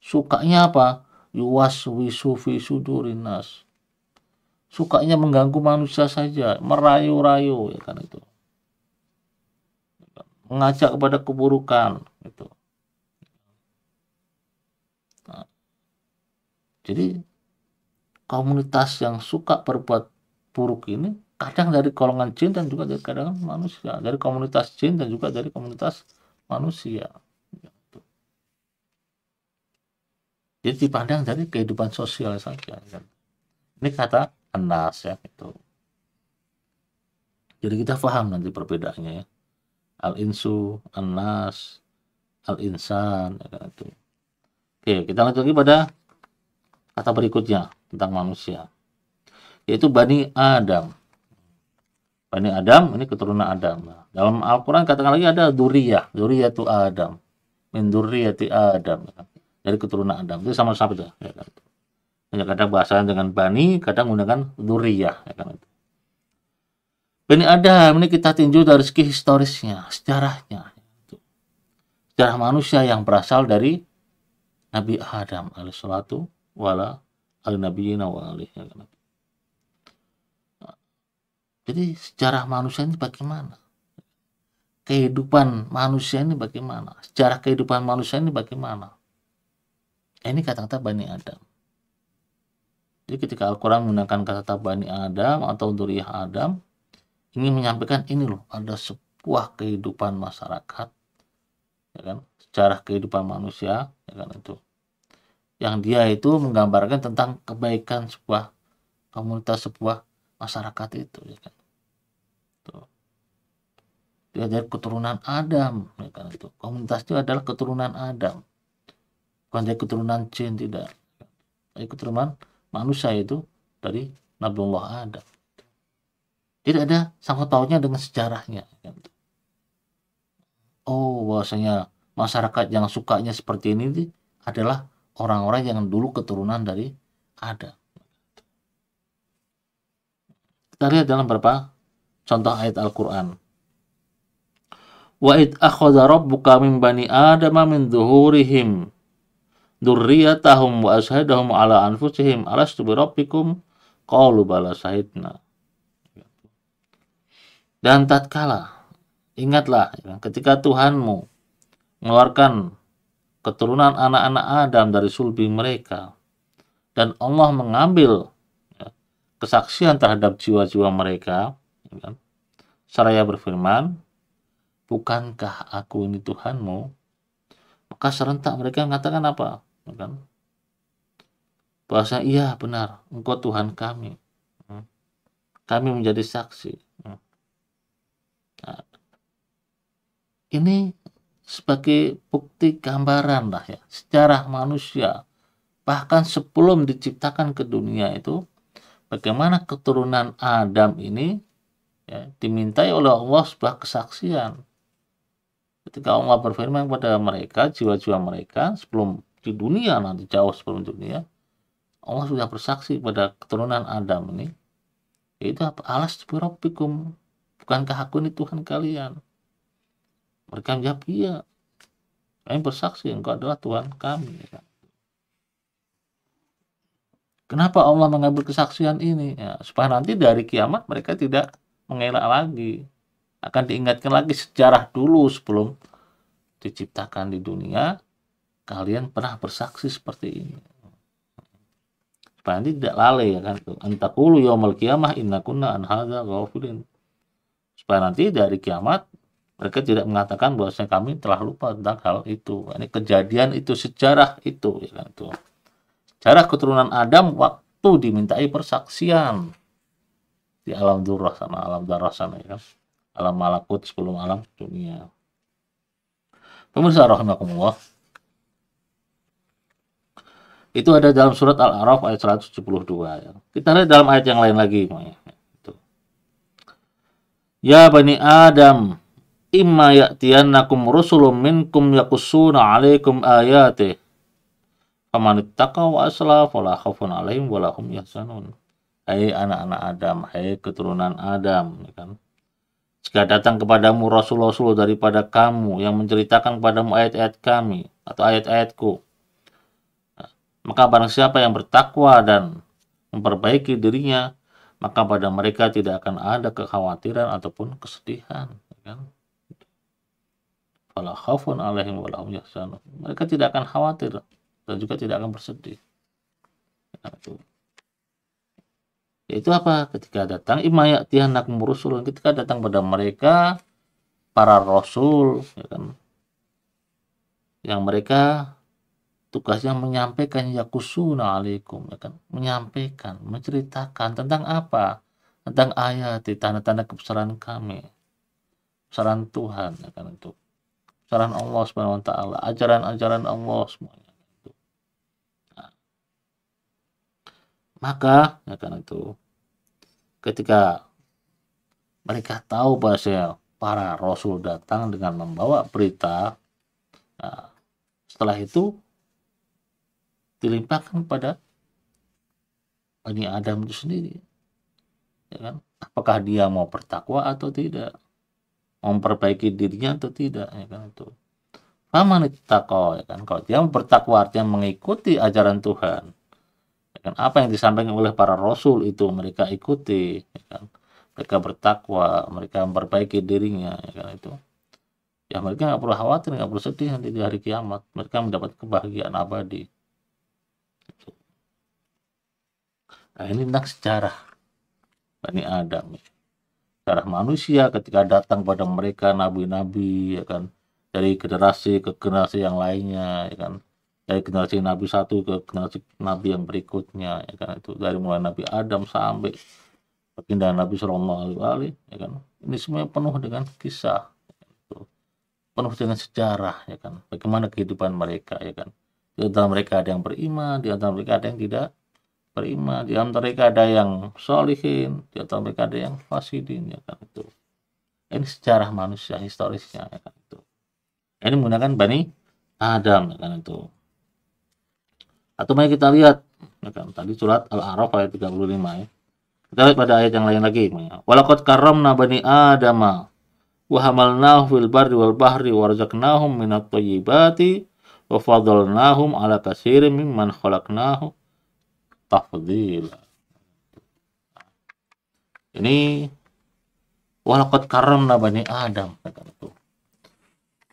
Sukanya apa? Yuwas wisu sudurinas. Sukanya mengganggu manusia saja, merayu-rayu ya kan itu mengajak kepada keburukan itu. Nah, jadi komunitas yang suka berbuat buruk ini kadang dari golongan jin dan juga dari kadang manusia, dari komunitas jin dan juga dari komunitas manusia. Gitu. Jadi dipandang dari kehidupan sosial saja. Ya. Ini kata Anas ya itu. Jadi kita paham nanti perbedaannya ya al-insu, an-nas, al-insan, ya kan, itu. Oke, kita lanjut lagi pada kata berikutnya tentang manusia. Yaitu Bani Adam. Bani Adam, ini keturunan Adam. Nah, dalam Al-Quran katakan lagi ada duriyah, duriyah itu Adam. Min itu Adam. Ya kan. Dari keturunan Adam. Itu sama-sama Ya kan? Hanya kadang bahasanya dengan Bani, kadang menggunakan duriyah. Ya kan? ini ada ini kita tinjau dari segi historisnya sejarahnya sejarah manusia yang berasal dari Nabi Adam alaihissalatu wala al nabiyina wa alihi jadi sejarah manusia ini bagaimana kehidupan manusia ini bagaimana sejarah kehidupan manusia ini bagaimana ini kata-kata Bani Adam jadi ketika Al-Quran menggunakan kata-kata Bani Adam atau Duriyah Adam ingin menyampaikan ini loh ada sebuah kehidupan masyarakat ya kan sejarah kehidupan manusia ya kan itu yang dia itu menggambarkan tentang kebaikan sebuah komunitas sebuah masyarakat itu ya kan itu dia dari keturunan Adam ya kan itu komunitas itu adalah keturunan Adam bukan dari keturunan jin tidak dari keturunan manusia itu dari Nabiullah Adam tidak ada sangkut pautnya dengan sejarahnya oh bahwasanya masyarakat yang sukanya seperti ini adalah orang-orang yang dulu keturunan dari ada kita lihat dalam berapa contoh ayat Al-Quran Wa'id akhoda rabbuka min bani adama min zuhurihim durriyatahum wa ashadahum ala anfusihim alastu bi rabbikum bala Sahidna dan tatkala ingatlah ya, ketika Tuhanmu mengeluarkan keturunan anak-anak Adam dari sulbi mereka dan Allah mengambil ya, kesaksian terhadap jiwa-jiwa mereka ya kan? seraya berfirman bukankah aku ini Tuhanmu maka serentak mereka mengatakan apa kan? bahasa iya benar engkau Tuhan kami hmm. kami menjadi saksi ini sebagai bukti gambaran lah ya sejarah manusia bahkan sebelum diciptakan ke dunia itu bagaimana keturunan Adam ini ya, dimintai oleh Allah sebuah kesaksian ketika Allah berfirman kepada mereka jiwa-jiwa mereka sebelum di dunia nanti jauh sebelum dunia Allah sudah bersaksi pada keturunan Adam ini yaitu apa alas bukankah aku ini Tuhan kalian mereka menjawab, iya. Kami bersaksi, engkau adalah Tuhan kami. Kenapa Allah mengambil kesaksian ini? Ya, supaya nanti dari kiamat mereka tidak mengelak lagi. Akan diingatkan lagi sejarah dulu sebelum diciptakan di dunia. Kalian pernah bersaksi seperti ini. Supaya nanti tidak lalai ya kan. Antakulu yaumul kiamah inna kunna anhaga gawfilin Supaya nanti dari kiamat mereka tidak mengatakan bahwasanya kami telah lupa tentang hal itu ini kejadian itu sejarah itu ya kan itu sejarah keturunan Adam waktu dimintai persaksian di alam durah sama alam darah sama ya kan alam malakut sebelum alam dunia pemirsa rahimakumullah itu ada dalam surat Al-A'raf ayat 172 ya. Kita lihat dalam ayat yang lain lagi. ya Bani Adam, imma ya'tiyannakum rusulun minkum yaqussuna 'alaikum ayati faman ittaqa wa aslaha fala khaufun 'alaihim wa lahum yahzanun hai anak-anak Adam hai keturunan Adam ya kan jika datang kepadamu rasul-rasul daripada kamu yang menceritakan kepadamu ayat-ayat kami atau ayat-ayatku maka barang siapa yang bertakwa dan memperbaiki dirinya maka pada mereka tidak akan ada kekhawatiran ataupun kesedihan ya kan? khaufun alaihim Mereka tidak akan khawatir dan juga tidak akan bersedih. Nah, itu. apa? Ketika datang imma ya'tihannakum murusul ketika datang pada mereka para rasul, ya kan? Yang mereka tugasnya menyampaikan yakusuna alaikum, ya kan? Menyampaikan, menceritakan tentang apa? Tentang ayat, tanda-tanda kebesaran kami, kebesaran Tuhan, ya kan? Untuk Ajaran Allah Subhanahu wa taala, ajaran-ajaran Allah semuanya. Gitu. Nah, maka ya karena itu ketika mereka tahu bahwa para rasul datang dengan membawa berita nah, setelah itu dilimpahkan pada Bani Adam itu sendiri ya kan apakah dia mau bertakwa atau tidak memperbaiki dirinya atau tidak ya kan itu Faman ya kan kalau dia bertakwa artinya mengikuti ajaran Tuhan ya kan apa yang disampaikan oleh para rasul itu mereka ikuti ya kan mereka bertakwa mereka memperbaiki dirinya ya kan itu ya mereka nggak perlu khawatir nggak perlu sedih nanti di hari kiamat mereka mendapat kebahagiaan abadi nah ini tentang sejarah Bani Adam ya darah manusia ketika datang pada mereka nabi-nabi ya kan dari generasi ke generasi yang lainnya ya kan dari generasi nabi satu ke generasi nabi yang berikutnya ya kan itu dari mulai nabi Adam sampai perpindahan nabi Sulaiman Alaihi ya kan ini semua penuh dengan kisah ya kan? itu. penuh dengan sejarah ya kan bagaimana kehidupan mereka ya kan di antara mereka ada yang beriman di antara mereka ada yang tidak terima di antara mereka ada yang solihin di antara mereka ada yang fasidin ya kan itu ini sejarah manusia historisnya ya kan itu ini menggunakan bani Adam ya kan itu atau mari kita lihat ya kan tadi surat Al-A'raf ayat 35 ya kita lihat pada ayat yang lain lagi walakot karamna karramna bani adama wa hamalnahu fil barri wal bahri warzaqnahum minat thayyibati wa fadhalnahum ala man mimman khalaqnahu tafdila. Ini walaqad karamna bani Adam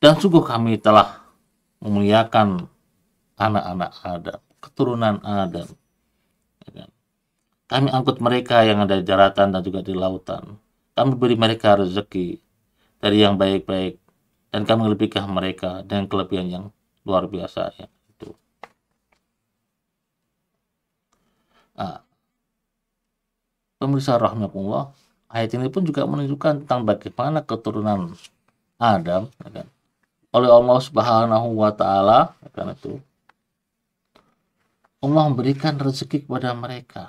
Dan sungguh kami telah memuliakan anak-anak Adam, keturunan Adam. Ya kan? Kami angkut mereka yang ada di daratan dan juga di lautan. Kami beri mereka rezeki dari yang baik-baik dan kami lebihkan mereka dengan kelebihan yang luar biasa yang Ah. pemirsa rahmatullah, ayat ini pun juga menunjukkan tentang bagaimana keturunan Adam ya kan, oleh Allah Subhanahu wa taala ya kan itu Allah memberikan rezeki kepada mereka.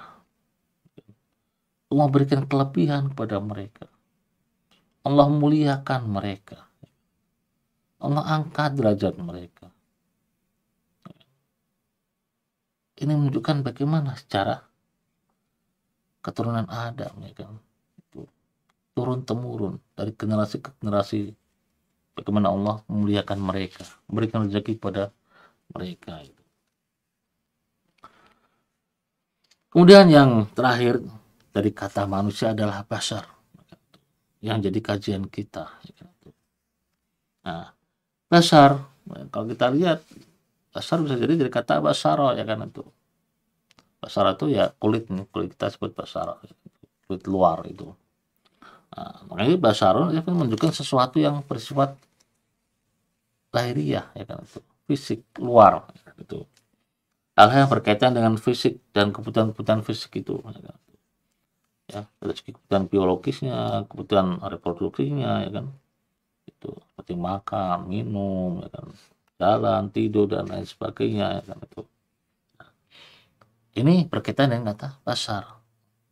Allah memberikan kelebihan kepada mereka. Allah muliakan mereka. Allah angkat derajat mereka. ini menunjukkan bagaimana secara keturunan Adam ya kan turun temurun dari generasi ke generasi bagaimana Allah memuliakan mereka memberikan rezeki pada mereka itu. kemudian yang terakhir dari kata manusia adalah pasar yang jadi kajian kita ya kan? nah pasar kalau kita lihat Basar bisa jadi dari kata basara ya kan itu. Basara itu ya kulit nih, kulit kita sebut basara, ya kan, kulit luar itu. Nah, makanya basarun itu kan menunjukkan sesuatu yang bersifat lahiriah ya kan itu, fisik luar ya kan, itu. Hal-hal yang berkaitan dengan fisik dan kebutuhan-kebutuhan fisik itu. Ya, kan? ya dari segi kebutuhan biologisnya, kebutuhan reproduksinya ya kan. Itu seperti makan, minum ya kan jalan, tidur dan lain sebagainya ya kan itu. Ini berkaitan dengan kata pasar.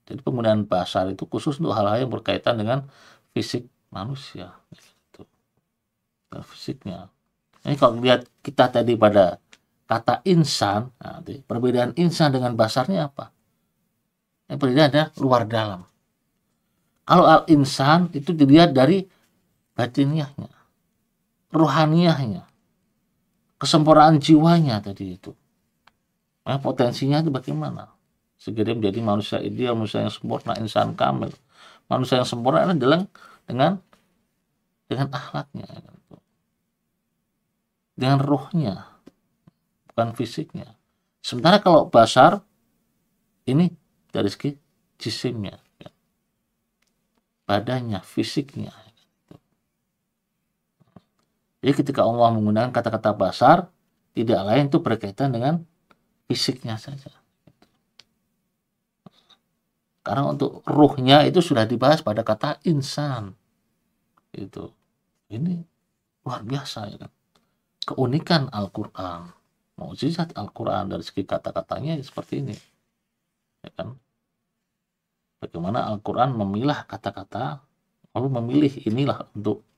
Jadi penggunaan pasar itu khusus untuk hal-hal yang berkaitan dengan fisik manusia itu Nah, fisiknya. Ini kalau lihat kita tadi pada kata insan, nanti perbedaan insan dengan pasarnya apa? Yang perbedaan ada luar dalam. Kalau al insan itu dilihat dari batiniahnya, rohaniahnya, kesempurnaan jiwanya tadi itu. Nah, potensinya itu bagaimana? Segera menjadi manusia ideal, manusia yang sempurna, insan kamil. Manusia yang sempurna adalah dengan dengan akhlaknya, kan dengan rohnya, bukan fisiknya. Sementara kalau basar ini dari segi jisimnya, ya. badannya, fisiknya, ya. Jadi ketika Allah menggunakan kata-kata basar, tidak lain itu berkaitan dengan fisiknya saja. Karena untuk ruhnya itu sudah dibahas pada kata insan. Itu. Ini luar biasa ya kan. Keunikan Al-Qur'an, mukjizat Al-Qur'an dari segi kata-katanya seperti ini. Ya kan? Bagaimana Al-Qur'an memilah kata-kata lalu memilih inilah untuk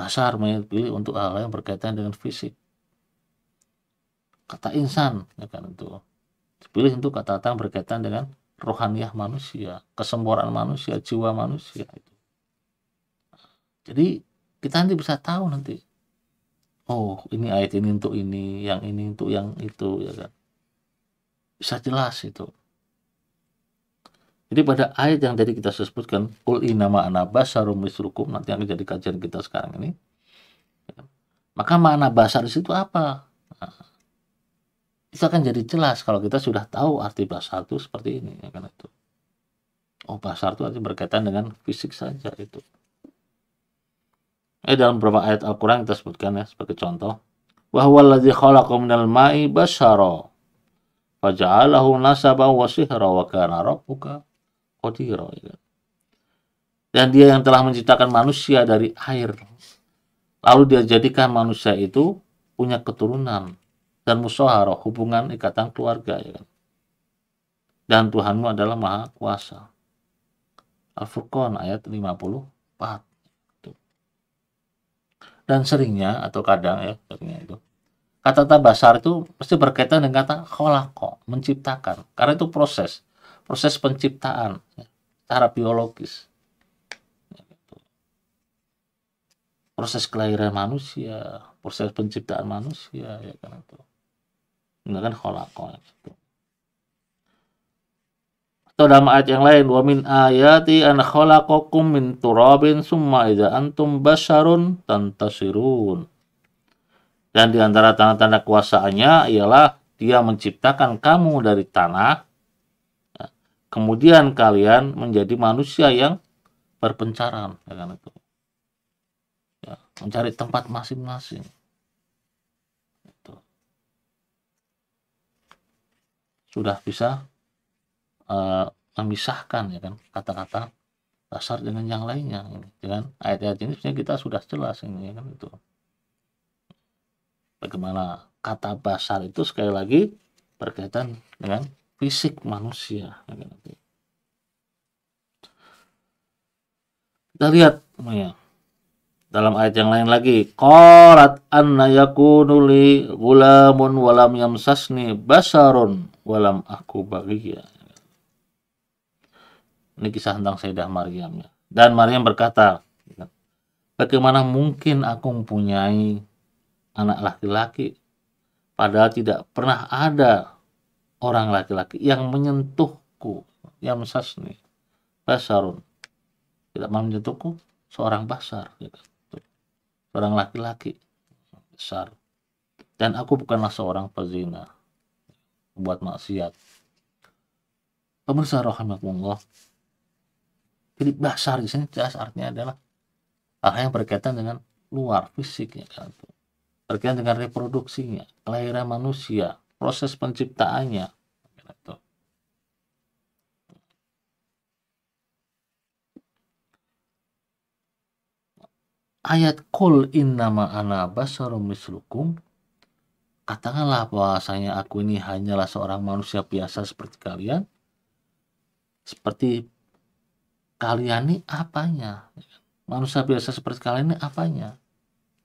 Basar memilih untuk hal yang berkaitan dengan fisik. Kata insan, ya kan itu. Dipilih untuk kata-kata berkaitan dengan rohaniah manusia, kesempurnaan manusia, jiwa manusia itu. Jadi kita nanti bisa tahu nanti. Oh, ini ayat ini untuk ini, yang ini untuk yang itu, ya kan. Bisa jelas itu. Jadi pada ayat yang tadi kita sebutkan, kul inama anabasarum basarum nanti akan jadi kajian kita sekarang ini. Ya. Maka makna basar di situ apa? Nah, itu akan jadi jelas kalau kita sudah tahu arti basar itu seperti ini, ya kan itu. Oh, basar itu artinya berkaitan dengan fisik saja itu. Eh dalam beberapa ayat Al-Qur'an kita sebutkan ya sebagai contoh, wa huwa allazi khalaqa minal ma'i basyara faja'alahu nasaban wa sihra wa kana rabbuka Kodiro, ya. Dan dia yang telah menciptakan manusia dari air. Lalu dia jadikan manusia itu punya keturunan dan musoharoh, hubungan ikatan keluarga. Ya kan. Dan Tuhanmu adalah Maha Kuasa. Al-Furqan ayat 54. Dan seringnya atau kadang ya, seringnya itu kata tabasar itu pasti berkaitan dengan kata kholako, menciptakan. Karena itu proses proses penciptaan ya, secara biologis ya, gitu. proses kelahiran manusia proses penciptaan manusia ya kan itu kan kholakol ya, itu atau dalam ayat yang lain wa min ayati an kholakokum min turabin summa idza antum basharun tantasirun dan di antara tanda-tanda kuasaannya ialah dia menciptakan kamu dari tanah kemudian kalian menjadi manusia yang berpencaran ya kan itu ya, mencari tempat masing-masing itu. sudah bisa uh, memisahkan ya kan kata-kata dasar dengan yang lainnya dengan ya ayat-ayat ini sebenarnya kita sudah jelas ini ya kan itu bagaimana kata basar itu sekali lagi berkaitan dengan fisik manusia. Ya kan? Kita lihat namanya. Dalam ayat yang lain lagi, qarat anna yakunu li gulamun walam yamsasni basarun walam aku baghiya. Ini kisah tentang Sayyidah Maryam. Ya. Dan Maryam berkata, ya, bagaimana mungkin aku mempunyai anak laki-laki padahal tidak pernah ada orang laki-laki yang menyentuhku yang mesasni basarun tidak mau menyentuhku seorang basar gitu. seorang laki-laki besar dan aku bukanlah seorang pezina buat maksiat pemirsa rahimakumullah jadi basar di sini jelas artinya adalah hal yang berkaitan dengan luar fisiknya kan berkaitan dengan reproduksinya kelahiran manusia proses penciptaannya gitu. ayat kul innama ana basyarum mislukum katakanlah bahwasanya aku ini hanyalah seorang manusia biasa seperti kalian seperti kalian ini apanya manusia biasa seperti kalian ini apanya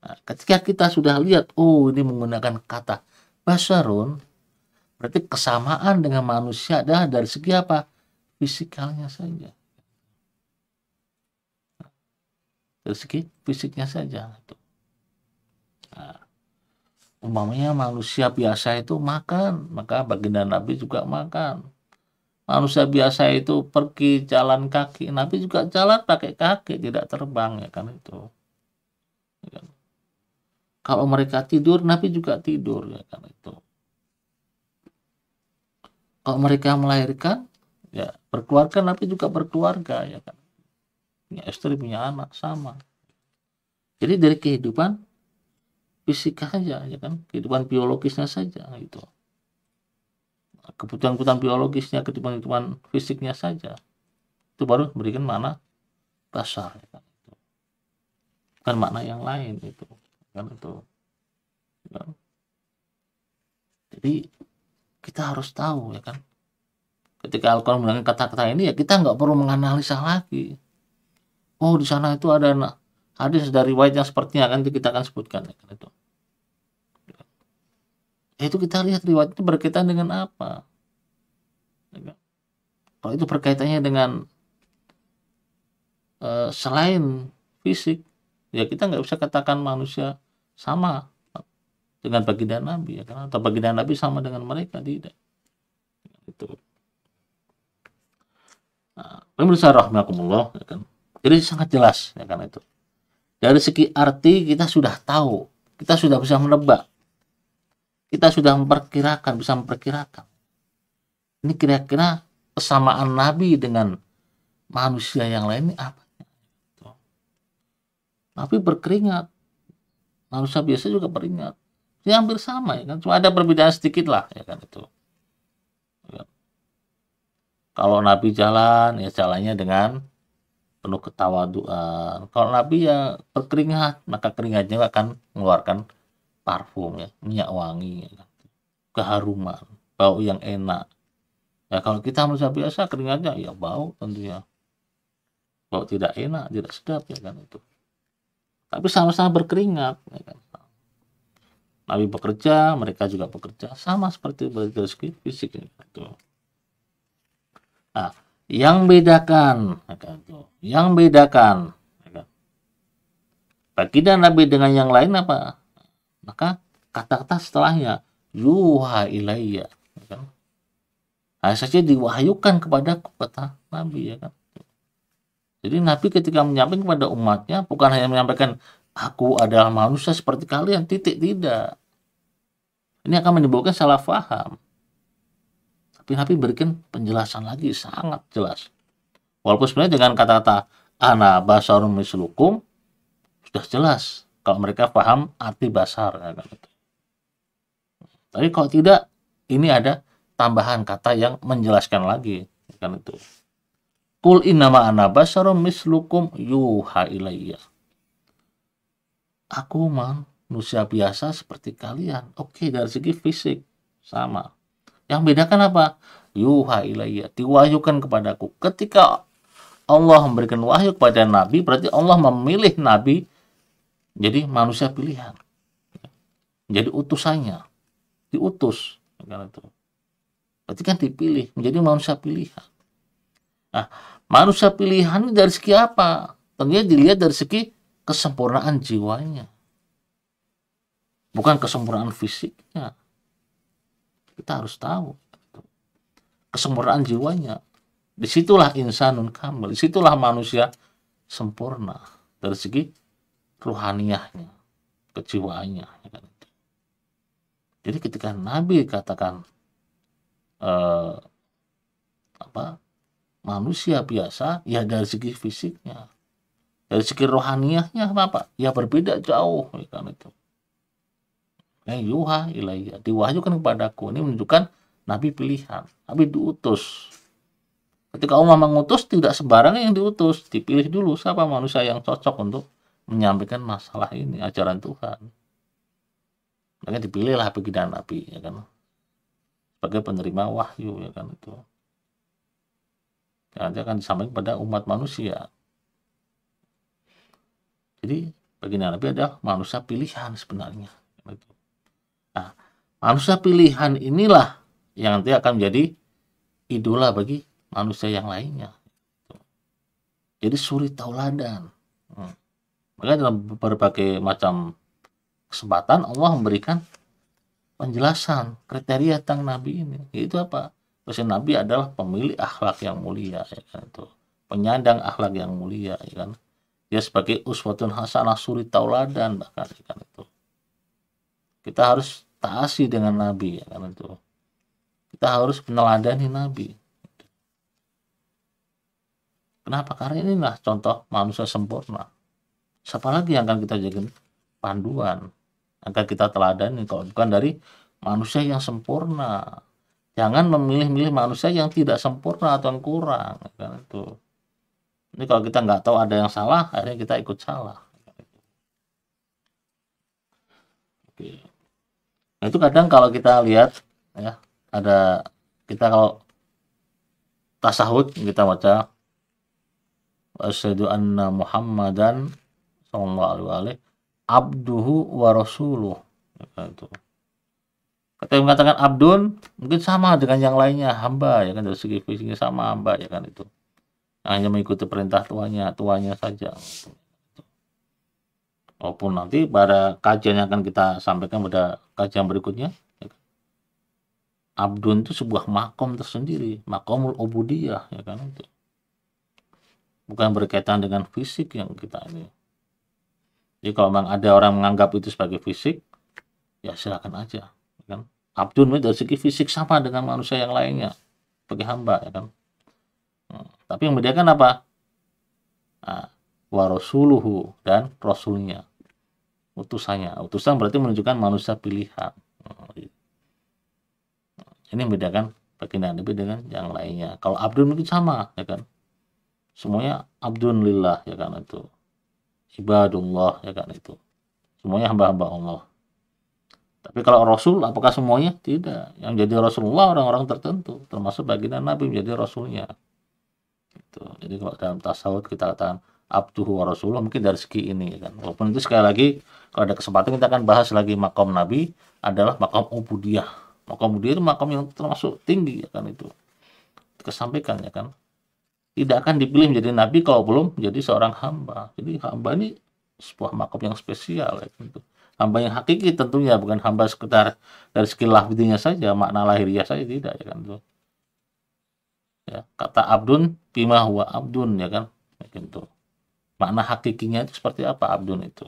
nah, ketika kita sudah lihat oh ini menggunakan kata Basharun berarti kesamaan dengan manusia adalah dari segi apa? Fisikalnya saja. Dari segi fisiknya saja. Gitu. Nah, umpamanya manusia biasa itu makan, maka baginda Nabi juga makan. Manusia biasa itu pergi jalan kaki, Nabi juga jalan pakai kaki, tidak terbang ya kan itu. Ya kan? Kalau mereka tidur, Nabi juga tidur ya kan itu. Kalau mereka melahirkan, ya berkeluarga, Nabi juga berkeluarga ya kan. Punya istri, punya anak sama. Jadi dari kehidupan fisik aja ya kan, kehidupan biologisnya saja gitu. Kebutuhan-kebutuhan biologisnya, kehidupan-kehidupan fisiknya saja. Itu baru berikan mana kasar ya kan. Bukan makna yang lain itu kan atau ya. jadi kita harus tahu ya kan ketika Alquran quran kata-kata ini ya kita nggak perlu menganalisa lagi oh di sana itu ada hadis dari wajah yang sepertinya akan kita akan sebutkan ya kan itu ya, itu kita lihat riwayat itu berkaitan dengan apa ya kan? kalau itu berkaitannya dengan uh, selain fisik ya kita nggak bisa katakan manusia sama dengan baginda Nabi ya kan atau baginda Nabi sama dengan mereka tidak itu pemirsa nah, rahimakumullah ya kan jadi sangat jelas ya kan itu dari segi arti kita sudah tahu kita sudah bisa menebak kita sudah memperkirakan bisa memperkirakan ini kira-kira kesamaan Nabi dengan manusia yang lain ini apa tapi berkeringat manusia biasa juga peringat, ya hampir sama ya kan cuma ada perbedaan sedikit lah ya kan itu ya. kalau nabi jalan ya jalannya dengan penuh ketawaduan kalau nabi ya berkeringat maka keringatnya akan mengeluarkan parfum ya minyak wangi ya kan? keharuman bau yang enak ya kalau kita manusia biasa keringatnya ya bau tentunya bau tidak enak tidak sedap ya kan itu tapi sama-sama berkeringat ya kan? Nabi bekerja, mereka juga bekerja sama seperti berzeki fisik gitu. Nah, yang bedakan, ya kan? yang bedakan bagi dan Nabi dengan yang lain apa? Maka kata-kata setelahnya yuha ilayya. Gitu. saja diwahyukan kepada kata Nabi ya kan. Jadi Nabi ketika menyampaikan kepada umatnya bukan hanya menyampaikan aku adalah manusia seperti kalian, titik tidak. Ini akan menimbulkan salah faham. Tapi Nabi berikan penjelasan lagi sangat jelas. Walaupun sebenarnya dengan kata-kata ana basarum mislukum sudah jelas kalau mereka paham arti basar. Ya kan? Tapi kalau tidak, ini ada tambahan kata yang menjelaskan lagi ya kan itu. Kul inama ana mislukum yuha ilayya. Aku manusia biasa seperti kalian. Oke, dari segi fisik sama. Yang bedakan apa? Yuha ilayya, diwahyukan kepadaku. Ketika Allah memberikan wahyu kepada nabi, berarti Allah memilih nabi jadi manusia pilihan. Jadi utusannya diutus karena itu. Berarti kan dipilih menjadi manusia pilihan. Nah, Manusia pilihan ini dari segi apa? Tentunya dilihat dari segi kesempurnaan jiwanya. Bukan kesempurnaan fisiknya. Kita harus tahu. Kesempurnaan jiwanya. Disitulah insanun kamil. Disitulah manusia sempurna. Dari segi ruhaniahnya. Kejiwaannya. Jadi ketika Nabi katakan eh, apa manusia biasa ya dari segi fisiknya dari segi rohaniahnya apa ya berbeda jauh ya kan itu eh yuha ilaiya diwahyukan kepadaku ini menunjukkan nabi pilihan nabi diutus ketika Allah mengutus tidak sembarang yang diutus dipilih dulu siapa manusia yang cocok untuk menyampaikan masalah ini ajaran Tuhan maka dipilihlah begitu nabi ya kan sebagai penerima wahyu ya kan itu nanti akan disampaikan kepada umat manusia. Jadi bagi Nabi ada manusia pilihan sebenarnya. Nah, manusia pilihan inilah yang nanti akan menjadi idola bagi manusia yang lainnya. Jadi suri tauladan. Hmm. Maka dalam berbagai macam kesempatan Allah memberikan penjelasan kriteria tentang Nabi ini. Itu apa? Presiden Nabi adalah pemilik akhlak yang mulia, ya kan itu. Penyandang akhlak yang mulia, ya kan. Dia sebagai uswatun hasanah suri tauladan bahkan ya kan itu. Kita harus taasi dengan Nabi, ya kan itu. Kita harus meneladani Nabi. Kenapa? Karena inilah contoh manusia sempurna. Siapa lagi yang akan kita jadikan panduan? Agar kita teladani kalau bukan dari manusia yang sempurna jangan memilih-milih manusia yang tidak sempurna atau yang kurang ya kan itu ini kalau kita nggak tahu ada yang salah akhirnya kita ikut salah oke nah, itu kadang kalau kita lihat ya ada kita kalau tasahud kita baca asyhadu anna muhammadan sallallahu alaihi abduhu wa rasuluh ya kan, itu Ketika mengatakan abdun, mungkin sama dengan yang lainnya, hamba, ya kan, dari segi fisiknya sama hamba, ya kan, itu. Hanya mengikuti perintah tuanya, tuanya saja. Walaupun nanti pada kajian yang akan kita sampaikan pada kajian berikutnya, ya kan. abdun itu sebuah makom tersendiri, makomul obudiyah, ya kan, itu. Bukan berkaitan dengan fisik yang kita ini. Jadi kalau memang ada orang menganggap itu sebagai fisik, ya silakan aja kan abdun dari segi fisik sama dengan manusia yang lainnya sebagai hamba ya kan hmm, tapi yang membedakan apa nah, dan rasulnya utusannya utusan berarti menunjukkan manusia pilihan oh, iya. hmm, ini membedakan baginda nabi dengan yang lainnya kalau abdun mungkin sama ya kan semuanya abdun lillah ya kan itu ibadullah ya kan itu semuanya hamba-hamba Allah tapi kalau Rasul, apakah semuanya? Tidak. Yang jadi Rasulullah orang-orang tertentu, termasuk baginda Nabi menjadi Rasulnya. Gitu. Jadi kalau dalam tasawuf kita katakan abduhu wa Rasulullah mungkin dari segi ini ya kan. Walaupun itu sekali lagi kalau ada kesempatan kita akan bahas lagi makom Nabi adalah makom ubudiyah. Makom ubudiyah itu makom yang termasuk tinggi ya kan itu. Kesampaikan ya kan. Tidak akan dipilih menjadi nabi kalau belum menjadi seorang hamba. Jadi hamba ini sebuah makom yang spesial ya gitu. Kan? hamba yang hakiki tentunya bukan hamba sekedar dari sekilah lahirnya saja makna lahirnya saja tidak ya kan tuh ya kata abdun bima huwa abdun ya kan mungkin tuh makna hakikinya itu seperti apa abdun itu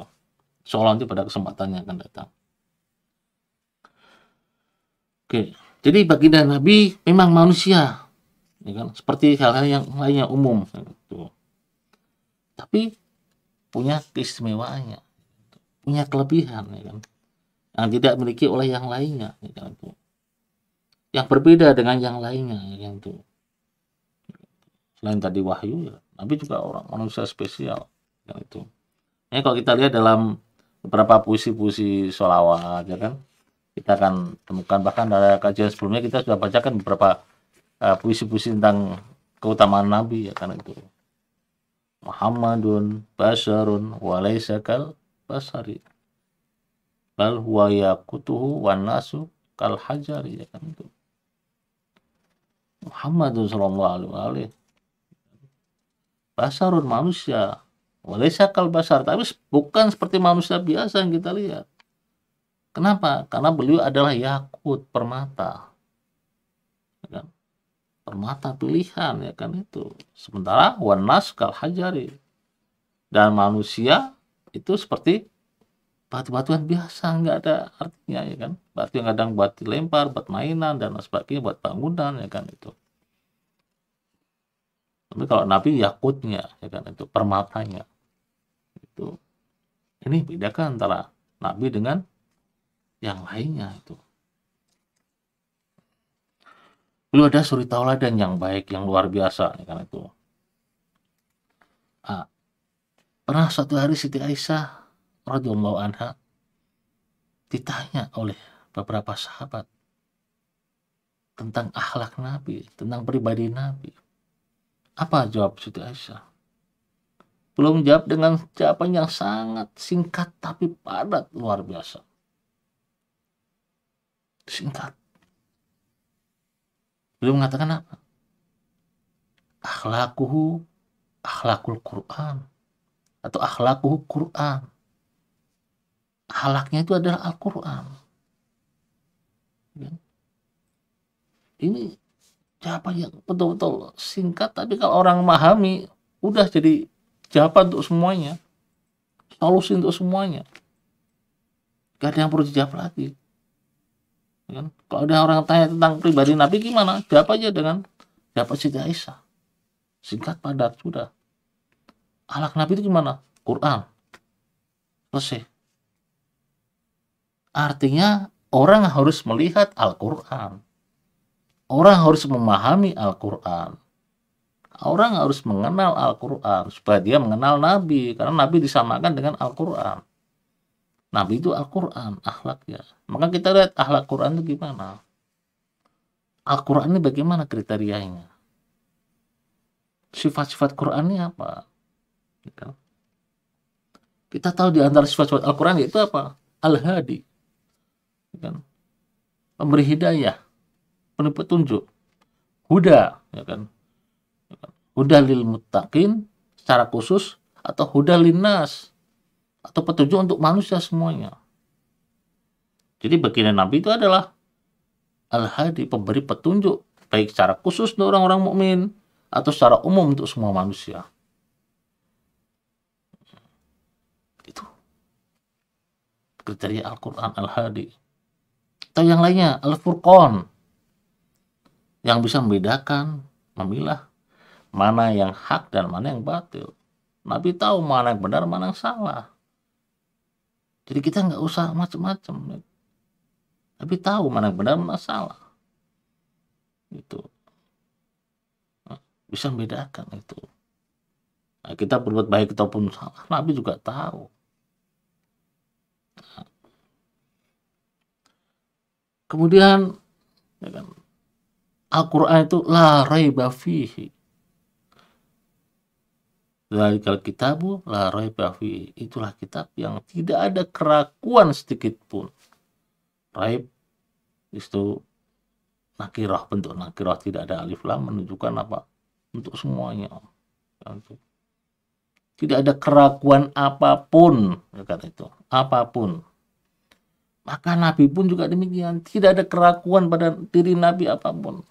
soal nanti pada kesempatan yang akan datang oke jadi bagi nabi memang manusia ya kan seperti hal-hal yang lainnya umum ya, gitu. tapi punya keistimewaannya punya kelebihan ya kan? yang tidak dimiliki oleh yang lainnya ya kan? yang berbeda dengan yang lainnya ya kan? selain tadi wahyu ya tapi juga orang manusia spesial ya kan? itu ya kalau kita lihat dalam beberapa puisi-puisi sholawat ya kan kita akan temukan bahkan dari kajian sebelumnya kita sudah bacakan beberapa eh, puisi-puisi uh, tentang keutamaan Nabi ya kan itu Muhammadun Basharun Walaysakal basari bal huwa yakutuhu wan nasu kal hajari ya kan itu Muhammadun sallallahu alaihi basarun manusia walaysa kal basar tapi bukan seperti manusia biasa yang kita lihat kenapa karena beliau adalah yakut permata ya kan? permata pilihan ya kan itu sementara wan nas kal hajari dan manusia itu seperti batu-batuan biasa nggak ada artinya ya kan batu yang kadang buat dilempar buat mainan dan sebagainya buat bangunan ya kan itu tapi kalau nabi yakutnya ya kan itu permatanya itu ini bedakan antara nabi dengan yang lainnya itu lalu ada suri tauladan yang baik yang luar biasa ya kan itu ah, Pernah suatu hari Siti Aisyah radhiyallahu anha ditanya oleh beberapa sahabat tentang akhlak Nabi, tentang pribadi Nabi. Apa jawab Siti Aisyah? Belum jawab dengan jawaban yang sangat singkat tapi padat luar biasa. Singkat. Belum mengatakan apa? Akhlakuhu akhlakul Quran atau akhlakku Quran. Akhlaknya itu adalah Al-Quran. Ya. Ini jawaban yang betul-betul singkat, tapi kalau orang memahami, udah jadi jawaban untuk semuanya. Solusi untuk semuanya. Gak ada yang perlu dijawab lagi. Kan? Kalau ada orang tanya tentang pribadi Nabi gimana? Jawab aja dengan dapat Siti Aisyah. Singkat padat sudah. Ahlak Nabi itu gimana? Quran. Selesai. Artinya orang harus melihat Al-Quran. Orang harus memahami Al-Quran. Orang harus mengenal Al-Quran supaya dia mengenal Nabi karena Nabi disamakan dengan Al-Quran. Nabi itu Al-Quran, ya. Maka kita lihat akhlak Quran itu gimana. Al-Quran ini bagaimana kriterianya? Sifat-sifat Quran ini apa? Ya. Kita tahu di antara sifat-sifat Al-Quran itu apa? Al-Hadi. Kan? Pemberi hidayah. Pemberi petunjuk. Huda. Ya kan? Ya kan? Huda lil mutakin secara khusus atau huda linnas atau petunjuk untuk manusia semuanya. Jadi begini Nabi itu adalah al-hadi pemberi petunjuk baik secara khusus untuk orang-orang mukmin atau secara umum untuk semua manusia. kriteria Al-Quran Al-Hadi atau yang lainnya Al-Furqan yang bisa membedakan memilah mana yang hak dan mana yang batil Nabi tahu mana yang benar mana yang salah jadi kita nggak usah macam-macam Nabi tahu mana yang benar mana yang salah itu bisa membedakan itu nah, kita berbuat baik ataupun salah Nabi juga tahu Kemudian ya kan, Al-Quran itu la raiba fihi. kalau kitabu la raiba fihi. Itulah kitab yang tidak ada keraguan sedikit pun. Raib itu nakirah bentuk nakirah tidak ada alif lam menunjukkan apa untuk semuanya ya, tidak ada keraguan apapun ya kan itu apapun maka Nabi pun juga demikian. Tidak ada keraguan pada diri Nabi apapun.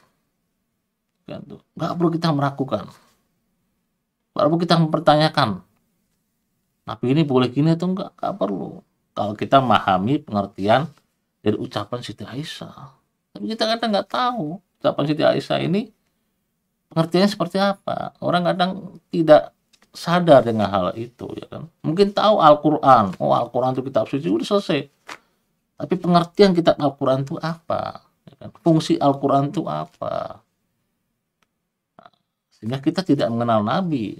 Kan Gak perlu kita meragukan. Gak perlu kita mempertanyakan. Nabi ini boleh gini atau enggak? Gak perlu. Kalau kita memahami pengertian dari ucapan Siti Aisyah. Tapi kita kadang nggak tahu ucapan Siti Aisyah ini pengertiannya seperti apa. Orang kadang tidak sadar dengan hal itu ya kan mungkin tahu Al-Quran oh Al-Quran itu kitab suci udah selesai tapi pengertian kita Al-Quran itu apa? Ya kan? Fungsi Al-Quran itu apa? Sehingga kita tidak mengenal Nabi.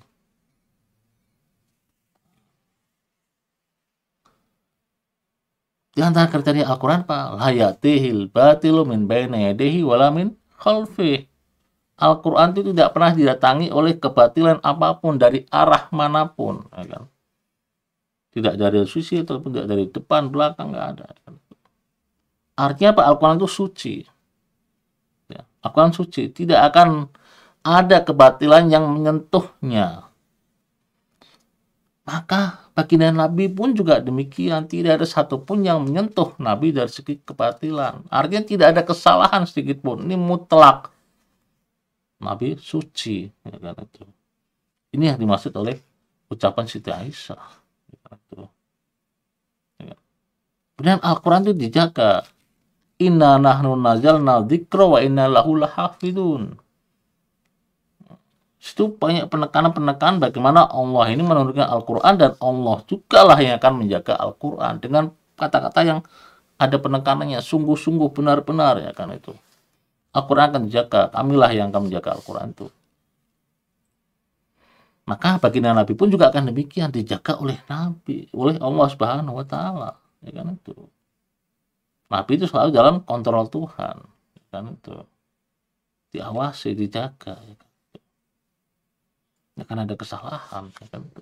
Di antara kriteria Al-Quran apa? Layatihil batilu min bayna walamin khalfih. Al-Quran itu tidak pernah didatangi oleh kebatilan apapun dari arah manapun. Ya kan? Tidak dari sisi ataupun tidak dari depan, belakang, nggak ada. Ya kan? Artinya apa? Al-Quran itu suci. Ya, Al-Quran suci. Tidak akan ada kebatilan yang menyentuhnya. Maka baginda Nabi pun juga demikian. Tidak ada satupun yang menyentuh Nabi dari segi kebatilan. Artinya tidak ada kesalahan sedikit pun. Ini mutlak. Nabi suci. Ya kan, itu. Ini yang dimaksud oleh ucapan Siti Aisyah. Ya kan, itu. Ya. Kemudian Al-Quran itu dijaga Inna nahnu nazalna dzikra wa inna lahu lahafidun. Situ banyak penekanan-penekanan bagaimana Allah ini menurunkan Al-Qur'an dan Allah juga lah yang akan menjaga Al-Qur'an dengan kata-kata yang ada penekanannya sungguh-sungguh benar-benar ya kan itu. Al-Qur'an akan dijaga, kamilah yang akan menjaga Al-Qur'an itu. Maka baginda Nabi pun juga akan demikian dijaga oleh Nabi, oleh Allah Subhanahu wa taala. Ya kan itu. Nabi itu selalu dalam kontrol Tuhan kan itu diawasi dijaga ya kan, ya kan ada kesalahan ya kan itu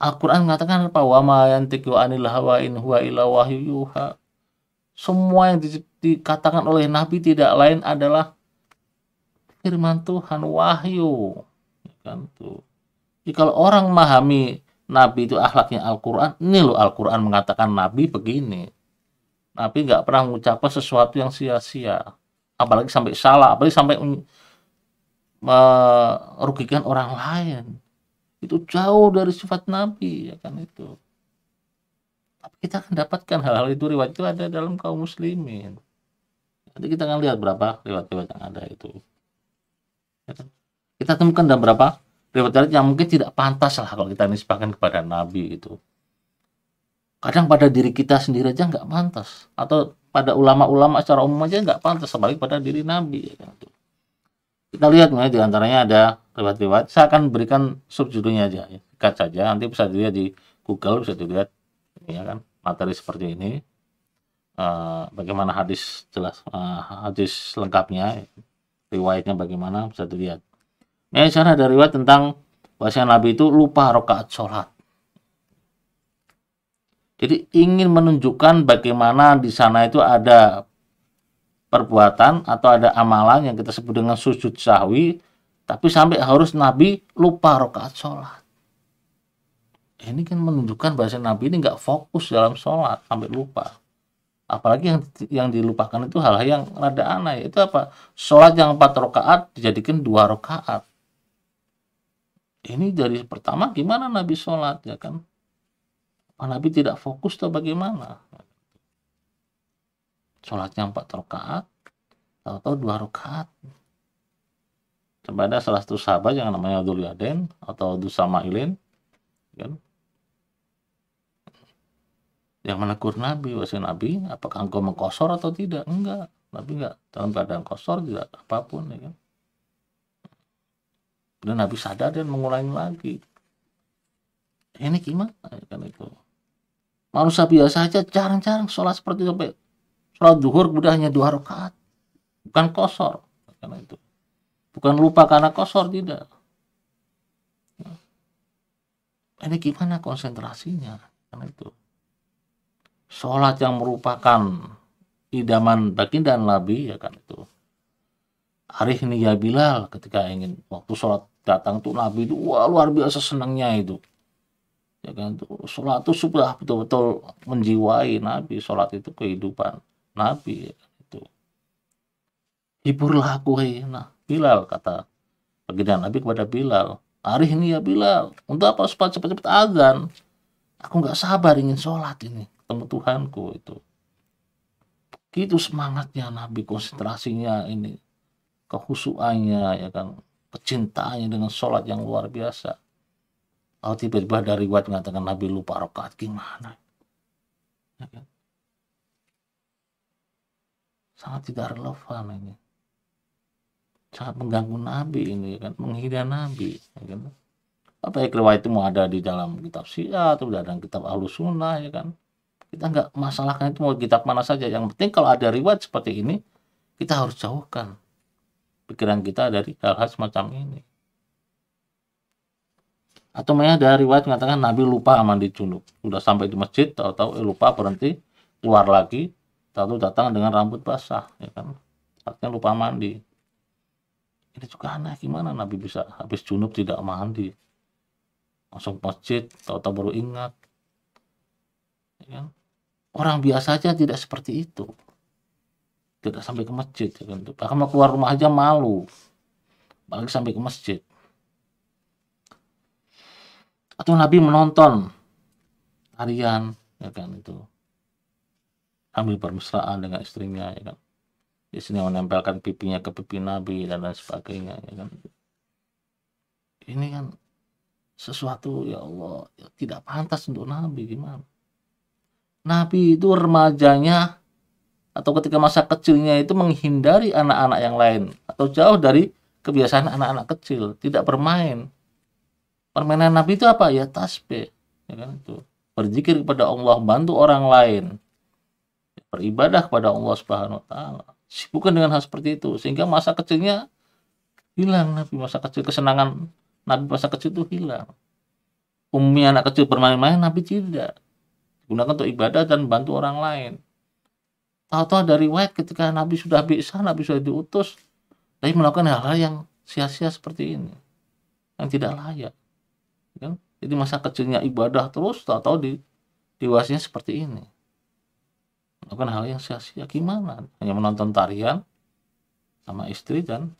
Al-Quran mengatakan apa wama yantiku anil hawa in huwa illa yuha semua yang di, dikatakan oleh Nabi tidak lain adalah firman Tuhan wahyu ya kan itu jadi kalau orang memahami Nabi itu akhlaknya Al-Quran ini loh Al-Quran mengatakan Nabi begini Nabi nggak pernah mengucapkan sesuatu yang sia-sia, apalagi sampai salah, apalagi sampai merugikan orang lain. Itu jauh dari sifat Nabi, ya kan itu. Tapi kita akan dapatkan hal-hal itu riwayat itu ada dalam kaum muslimin. Nanti kita akan lihat berapa riwayat-riwayat yang ada itu. Ya kan? Kita temukan dan berapa riwayat-riwayat yang mungkin tidak pantas lah kalau kita nisbahkan kepada Nabi itu kadang pada diri kita sendiri aja nggak pantas atau pada ulama-ulama secara umum aja nggak pantas sebaliknya pada diri Nabi ya kan, kita lihat mulai diantaranya ada riwayat-riwayat saya akan berikan subjudulnya aja ya. sikat saja nanti bisa dilihat di Google bisa dilihat ya kan materi seperti ini uh, bagaimana hadis jelas uh, hadis lengkapnya riwayatnya bagaimana bisa dilihat nah, di sana ada riwayat tentang bahasa Nabi itu lupa rokaat sholat jadi ingin menunjukkan bagaimana di sana itu ada perbuatan atau ada amalan yang kita sebut dengan sujud sahwi, tapi sampai harus Nabi lupa rakaat sholat. Ini kan menunjukkan bahasa Nabi ini nggak fokus dalam sholat sampai lupa. Apalagi yang yang dilupakan itu hal-hal yang rada aneh. Itu apa? Sholat yang empat rakaat dijadikan dua rakaat. Ini dari pertama gimana Nabi sholat ya kan? Pak Nabi tidak fokus atau bagaimana? Sholatnya empat rakaat, atau dua rakaat. Coba ada salah satu sahabat yang namanya Abdul Yaden atau Dusama Ilin, kan? yang menegur Nabi, wasi Nabi, apakah engkau mengkosor atau tidak? Enggak, Nabi enggak dalam keadaan kosor tidak apapun, ya kan? Dan Nabi sadar dan mengulangi lagi. Ini gimana? Ya kan itu. Manusia biasa aja jarang-jarang sholat seperti itu sampai sholat duhur kemudian hanya dua rakaat. Bukan kosor karena itu. Bukan lupa karena kosor tidak. Nah, ini gimana konsentrasinya karena itu. Sholat yang merupakan idaman dan Nabi ya kan itu. Arif ya Bilal ketika ingin waktu sholat datang tuh Nabi itu wah luar biasa senangnya itu ya kan sholat itu sudah betul-betul menjiwai Nabi sholat itu kehidupan Nabi ya kan, itu hiburlah aku hei nah Bilal kata baginda Nabi kepada Bilal hari ini ya Bilal untuk apa cepat-cepat azan aku nggak sabar ingin sholat ini ketemu Tuhanku itu itu semangatnya Nabi konsentrasinya ini kehusuannya ya kan kecintaannya dengan sholat yang luar biasa kalau tiba-tiba dari riwayat mengatakan Nabi lupa rokaat gimana ya kan? sangat tidak relevan ini sangat mengganggu Nabi ini ya kan menghina Nabi ya kan apa ya riwayat itu mau ada di dalam kitab Syiah atau dalam kitab Ahlus Sunnah ya kan kita nggak masalahkan itu mau kitab mana saja yang penting kalau ada riwayat seperti ini kita harus jauhkan pikiran kita dari hal-hal semacam ini atau memang dari riwayat mengatakan Nabi lupa mandi junub sudah sampai di masjid tahu-tahu eh, lupa berhenti keluar lagi lalu datang dengan rambut basah ya kan artinya lupa mandi ini juga aneh gimana Nabi bisa habis junub tidak mandi langsung masjid tahu-tahu baru ingat ya kan? orang biasa aja tidak seperti itu tidak sampai ke masjid ya kan? bahkan mau keluar rumah aja malu balik sampai ke masjid atau Nabi menonton tarian ya kan itu ambil permesraan dengan istrinya ya kan istrinya menempelkan pipinya ke pipi Nabi dan lain sebagainya ya kan ini kan sesuatu ya Allah ya, tidak pantas untuk Nabi gimana Nabi itu remajanya atau ketika masa kecilnya itu menghindari anak-anak yang lain atau jauh dari kebiasaan anak-anak kecil tidak bermain permainan nabi itu apa ya tasbih ya kan itu berzikir kepada Allah bantu orang lain ya, beribadah kepada Allah Subhanahu wa taala sibukkan dengan hal seperti itu sehingga masa kecilnya hilang nabi masa kecil kesenangan nabi masa kecil itu hilang umumnya anak kecil bermain-main nabi tidak gunakan untuk ibadah dan bantu orang lain tahu-tahu dari riwayat ketika nabi sudah bisa nabi sudah diutus tapi melakukan hal-hal yang sia-sia seperti ini yang tidak layak ya. jadi masa kecilnya ibadah terus tak tahu di dewasanya seperti ini bukan hal yang sia-sia gimana hanya menonton tarian sama istri dan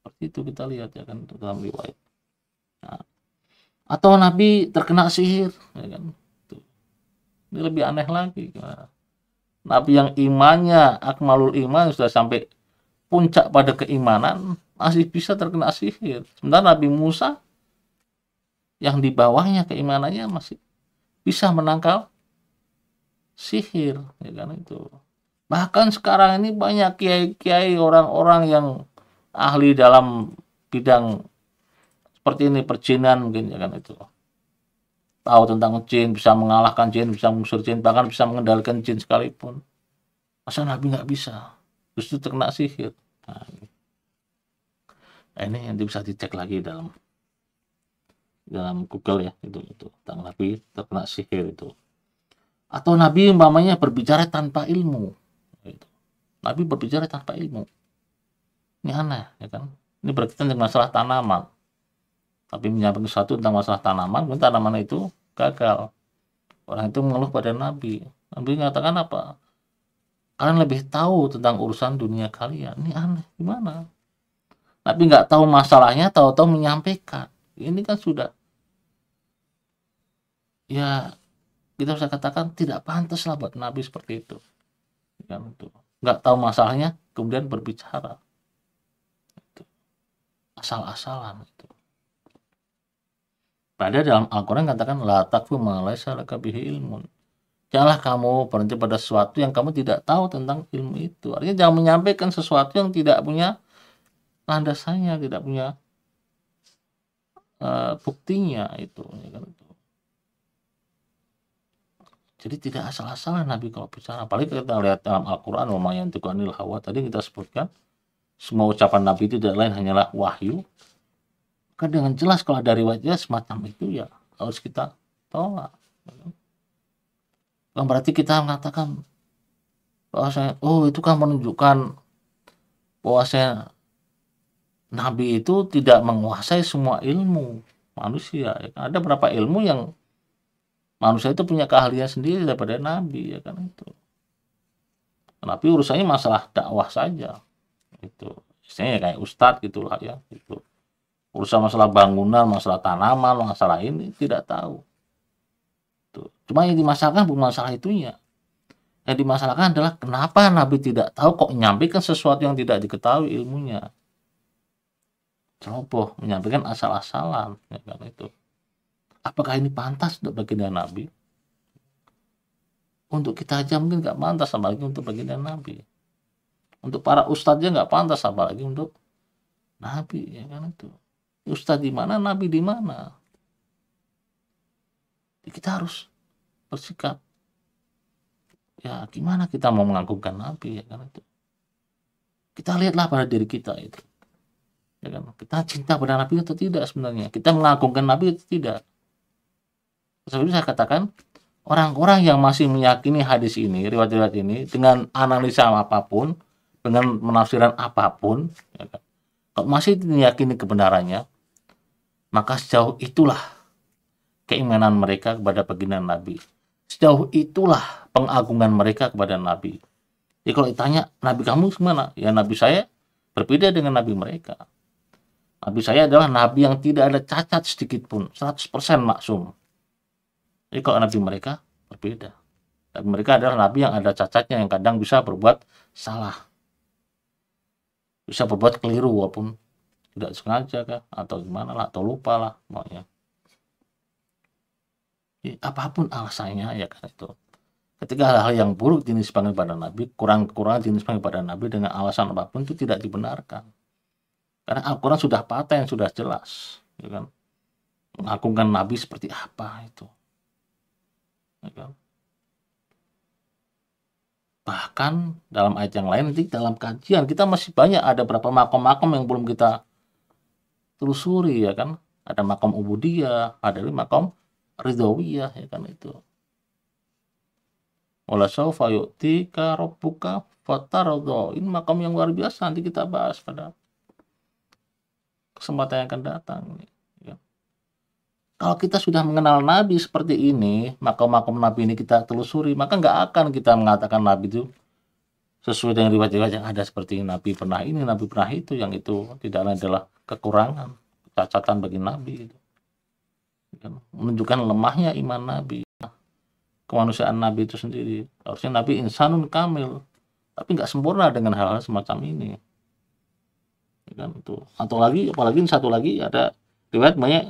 seperti itu kita lihat ya kan dalam riwayat nah, atau Nabi terkena sihir ya kan Tuh. ini lebih aneh lagi gimana? Nabi yang imannya akmalul iman sudah sampai puncak pada keimanan masih bisa terkena sihir sementara Nabi Musa yang di bawahnya keimanannya masih bisa menangkal sihir ya kan itu bahkan sekarang ini banyak kiai-kiai orang-orang yang ahli dalam bidang seperti ini perjinan mungkin ya kan itu tahu tentang jin bisa mengalahkan jin bisa mengusir jin bahkan bisa mengendalikan jin sekalipun masa nabi nggak bisa justru terkena sihir nah, nah, ini yang bisa dicek lagi dalam dalam Google ya itu itu tentang Nabi terkena sihir itu atau Nabi umpamanya berbicara tanpa ilmu itu Nabi berbicara tanpa ilmu ini aneh ya kan ini berkaitan dengan masalah tanaman tapi menyampaikan sesuatu tentang masalah tanaman pun tanaman itu gagal orang itu mengeluh pada Nabi Nabi mengatakan apa kalian lebih tahu tentang urusan dunia kalian ini aneh gimana Nabi nggak tahu masalahnya tahu-tahu menyampaikan ini kan sudah ya kita bisa katakan tidak pantas lah buat nabi seperti itu kan ya, itu nggak tahu masalahnya kemudian berbicara gitu. asal-asalan itu pada dalam Al-Quran katakan la takfu laka bihi ilmun. Janganlah kamu berhenti pada sesuatu yang kamu tidak tahu tentang ilmu itu. Artinya jangan menyampaikan sesuatu yang tidak punya landasannya, tidak punya uh, buktinya itu. Ya kan? Jadi tidak asal-asalan Nabi kalau bicara. Apalagi kita lihat dalam Al-Quran, lumayan tukanil hawa. Tadi kita sebutkan, semua ucapan Nabi itu tidak lain hanyalah wahyu. Maka dengan jelas kalau dari wajah semacam itu ya harus kita tolak. Bukan berarti kita mengatakan bahwa saya, oh itu kan menunjukkan bahwa saya Nabi itu tidak menguasai semua ilmu manusia. Ya kan? Ada berapa ilmu yang manusia itu punya keahlian sendiri daripada nabi ya kan itu tapi urusannya masalah dakwah saja itu istilahnya kayak ustadz gitulah ya itu urusan masalah bangunan masalah tanaman masalah ini tidak tahu itu cuma yang dimasalahkan bukan masalah itunya yang dimasalahkan adalah kenapa nabi tidak tahu kok menyampaikan sesuatu yang tidak diketahui ilmunya ceroboh menyampaikan asal-asalan ya kan itu Apakah ini pantas untuk baginda Nabi? Untuk kita aja mungkin nggak pantas, apalagi untuk baginda Nabi. Untuk para ustadznya nggak pantas, apalagi untuk Nabi, ya kan itu. Ustadz di mana, Nabi di mana. Ya, kita harus bersikap ya gimana kita mau mengagungkan Nabi ya kan itu kita lihatlah pada diri kita itu ya kan kita cinta pada Nabi atau tidak sebenarnya kita mengagungkan Nabi atau tidak sebelumnya saya katakan orang-orang yang masih meyakini hadis ini riwayat-riwayat ini dengan analisa apapun dengan menafsiran apapun ya kan, kalau masih meyakini kebenarannya maka sejauh itulah keimanan mereka kepada baginda Nabi sejauh itulah pengagungan mereka kepada Nabi jadi kalau ditanya Nabi kamu gimana ya Nabi saya berbeda dengan Nabi mereka Nabi saya adalah Nabi yang tidak ada cacat sedikit pun 100% maksum jadi kalau nabi mereka berbeda. Nabi mereka adalah nabi yang ada cacatnya yang kadang bisa berbuat salah. Bisa berbuat keliru walaupun tidak sengaja kah atau gimana lah atau lupa lah maunya. Jadi, apapun alasannya ya kan itu. Ketika hal-hal yang buruk jenis dinisbahkan pada Nabi, kurang-kurang jenis dinisbahkan pada Nabi dengan alasan apapun itu tidak dibenarkan. Karena Al-Quran sudah paten, sudah jelas. Ya kan? Mengagungkan Nabi seperti apa itu bahkan dalam ayat yang lain nanti dalam kajian kita masih banyak ada berapa makom-makom yang belum kita telusuri ya kan ada makom ubudiyah ada makom ridawiyah ya kan itu wala sawfa yu'tika rabbuka ini makom yang luar biasa nanti kita bahas pada kesempatan yang akan datang nih kalau kita sudah mengenal Nabi seperti ini, maka makom Nabi ini kita telusuri, maka nggak akan kita mengatakan Nabi itu sesuai dengan riwayat-riwayat yang ada seperti Nabi pernah ini, Nabi pernah itu, yang itu tidak lain adalah kekurangan, cacatan bagi Nabi itu. Ya, menunjukkan lemahnya iman Nabi, kemanusiaan Nabi itu sendiri. Harusnya Nabi insanun kamil, tapi nggak sempurna dengan hal-hal semacam ini. Ya kan, itu. Atau lagi, apalagi satu lagi ada riwayat banyak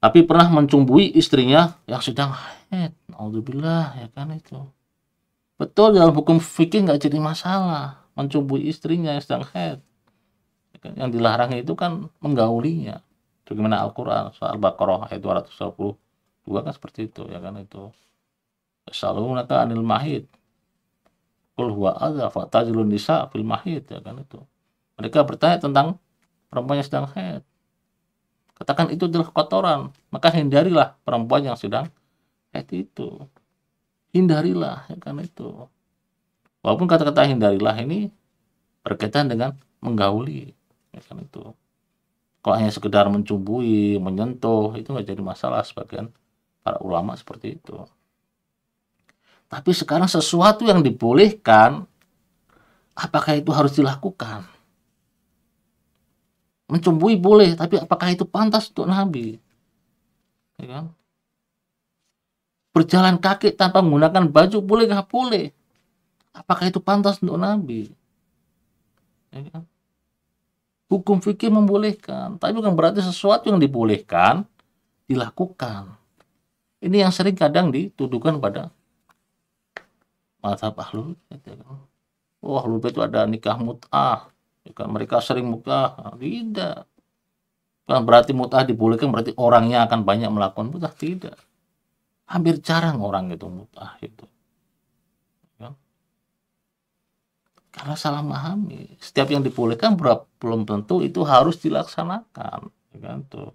tapi pernah mencumbui istrinya yang sedang haid. Alhamdulillah ya kan itu. Betul dalam hukum fikih nggak jadi masalah mencumbui istrinya yang sedang haid. Ya kan, yang dilarang itu kan menggaulinya. Bagaimana Al-Quran soal Al-Baqarah ayat 210 juga kan seperti itu ya kan itu. Salunaka anil mahid. Kul huwa adha fatajlun nisa fil mahid ya kan itu. Mereka bertanya tentang perempuan yang sedang haid Katakan itu adalah kotoran. Maka hindarilah perempuan yang sedang haid itu. Hindarilah ya karena itu. Walaupun kata-kata hindarilah ini berkaitan dengan menggauli. Ya kan itu. Kalau hanya sekedar mencumbui, menyentuh, itu nggak jadi masalah sebagian para ulama seperti itu. Tapi sekarang sesuatu yang dibolehkan, apakah itu harus dilakukan? mencumbui boleh tapi apakah itu pantas untuk nabi ya kan? berjalan kaki tanpa menggunakan baju boleh nggak boleh apakah itu pantas untuk nabi ya kan? hukum fikih membolehkan tapi bukan berarti sesuatu yang dibolehkan dilakukan ini yang sering kadang dituduhkan pada mazhab ahlul Wah ya kan? oh, itu ada nikah mut'ah Kan mereka sering mutah tidak bukan berarti mutah dibolehkan berarti orangnya akan banyak melakukan mutah tidak hampir jarang orang itu mutah itu ya. Kan? karena salah memahami setiap yang dibolehkan belum tentu itu harus dilaksanakan ya kan tuh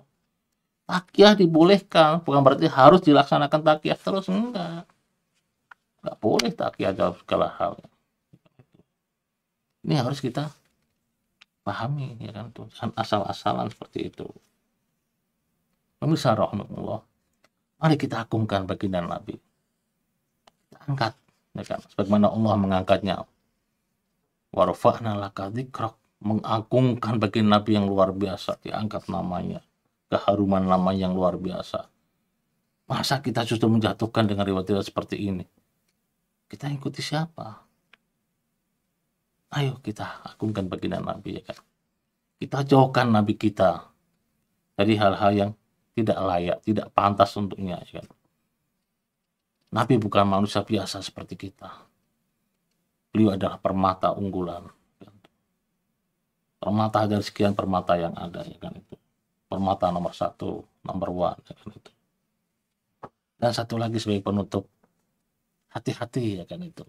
takiah dibolehkan bukan berarti harus dilaksanakan takiah terus enggak enggak boleh takiah dalam segala hal ini harus kita pahami ya kan tuh kan asal-asalan seperti itu pemirsa rahmatullah mari kita agungkan baginda Nabi kita angkat ya kan sebagaimana Allah mengangkatnya warfa'na laka dzikrok mengagungkan bagi Nabi yang luar biasa diangkat namanya keharuman nama yang luar biasa masa kita justru menjatuhkan dengan riwayat-riwayat seperti ini kita ikuti siapa Ayo kita agungkan baginda Nabi ya kan. Kita jauhkan Nabi kita dari hal-hal yang tidak layak, tidak pantas untuknya ya kan. Nabi bukan manusia biasa seperti kita. Beliau adalah permata unggulan. Ya kan? Permata dari sekian permata yang ada ya kan itu. Permata nomor satu, nomor one ya kan itu. Dan satu lagi sebagai penutup, hati-hati ya kan itu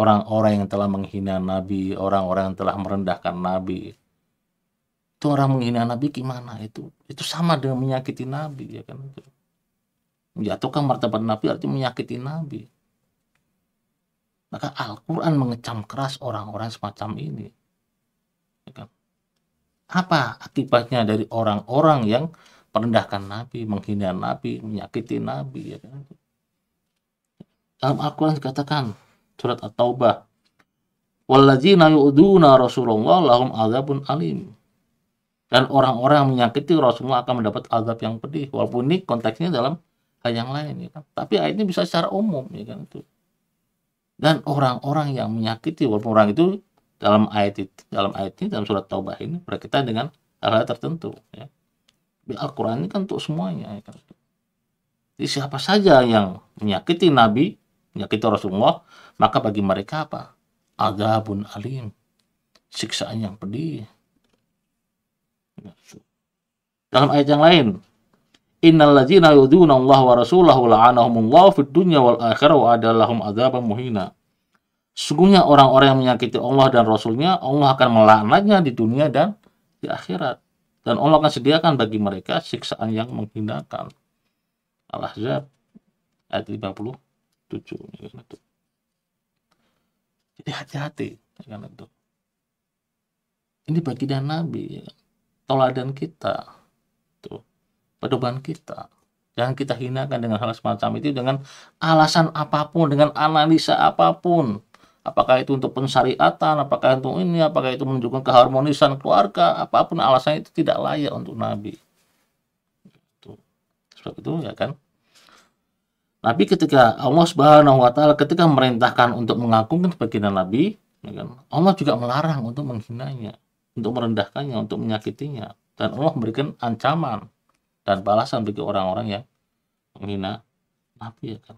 orang-orang yang telah menghina Nabi, orang-orang yang telah merendahkan Nabi. Itu orang menghina Nabi gimana itu? Itu sama dengan menyakiti Nabi ya kan Menjatuhkan martabat Nabi artinya menyakiti Nabi. Maka Al-Quran mengecam keras orang-orang semacam ini. Ya kan? Apa akibatnya dari orang-orang yang merendahkan Nabi, menghina Nabi, menyakiti Nabi? Ya kan? Al-Quran dikatakan, surat At-Taubah. Walladzina yu'duna Rasulullah lahum azabun alim. Dan orang-orang yang menyakiti Rasulullah akan mendapat azab yang pedih. Walaupun ini konteksnya dalam hal yang lain. Ya kan? Tapi ayat ini bisa secara umum. Ya kan? Itu. Dan orang-orang yang menyakiti, walaupun orang itu dalam ayat itu, dalam ayat ini, dalam surat Taubah ini, berkaitan dengan hal-hal tertentu. Ya. Di Al-Quran ini kan untuk semuanya. Ya kan? Jadi siapa saja yang menyakiti Nabi, menyakiti Rasulullah, maka bagi mereka apa? Azabun alim. Siksaan yang pedih. Dalam ayat yang lain, Innal ladzina yuduna Allah wa rasulahu la'anahumullahu fid dunya wal akhirah wa adallahum adzaban muhina. Sungguhnya orang-orang yang menyakiti Allah dan Rasulnya, Allah akan melaknatnya di dunia dan di akhirat. Dan Allah akan sediakan bagi mereka siksaan yang menghinakan. Al-Ahzab ayat 57. Jadi hati-hati ya kan, itu. Ini bagi dan Nabi, ya kan. toladan kita, tuh pedoman kita. Jangan kita hinakan dengan hal semacam itu dengan alasan apapun, dengan analisa apapun. Apakah itu untuk pensyariatan, apakah itu ini, apakah itu menunjukkan keharmonisan keluarga, apapun alasannya itu tidak layak untuk Nabi. Itu. Sebab itu ya kan, tapi ketika Allah Subhanahu wa taala ketika merintahkan untuk mengagungkan sebagian nabi, ya kan? Allah juga melarang untuk menghinanya, untuk merendahkannya, untuk menyakitinya. Dan Allah memberikan ancaman dan balasan bagi orang-orang yang menghina Nabi ya kan.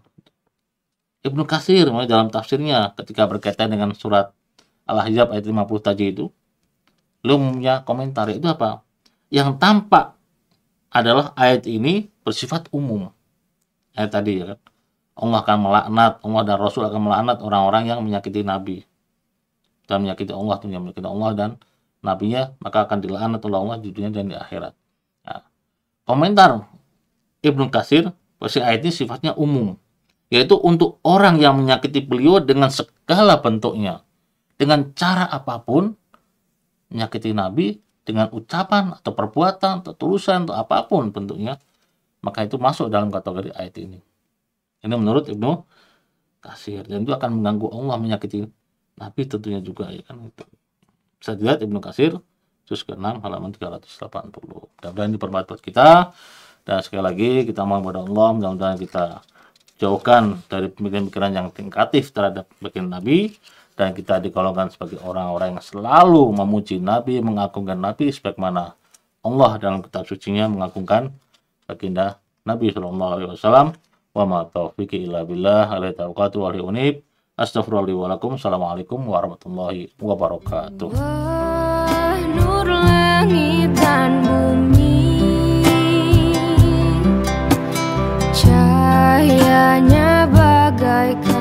Ibnu Kasir dalam tafsirnya ketika berkaitan dengan surat Al-Ahzab ayat 50 tadi itu, lumnya punya komentar itu apa? Yang tampak adalah ayat ini bersifat umum eh tadi ya kan Allah akan melaknat Allah dan Rasul akan melaknat orang-orang yang menyakiti Nabi dan menyakiti Allah dan menyakiti Allah dan nabinya maka akan dilaknat oleh Allah di dunia dan di akhirat nah, komentar Ibnu Kasir versi ayat ini sifatnya umum yaitu untuk orang yang menyakiti beliau dengan segala bentuknya dengan cara apapun menyakiti Nabi dengan ucapan atau perbuatan atau tulisan atau apapun bentuknya maka itu masuk dalam kategori ayat ini. Ini menurut Ibnu Kasir dan itu akan mengganggu Allah menyakiti Nabi tentunya juga ya kan itu. Bisa dilihat Ibnu Kasir juz ke-6 halaman 380. mudah ini bermanfaat buat kita dan sekali lagi kita mohon kepada Allah mudah-mudahan kita jauhkan dari pemikiran-pemikiran yang tingkatif terhadap bagian Nabi dan kita dikolongkan sebagai orang-orang yang selalu memuji Nabi, mengagungkan Nabi sebagaimana Allah dalam kitab sucinya mengagungkan baginda Nabi Shallallahu Alaihi Wasallam. Wa ma taufiqi illa billah alaihi tauqatu wa unib. Astagfirullahaladzim. Assalamualaikum warahmatullahi wabarakatuh. Cahayanya bagaikan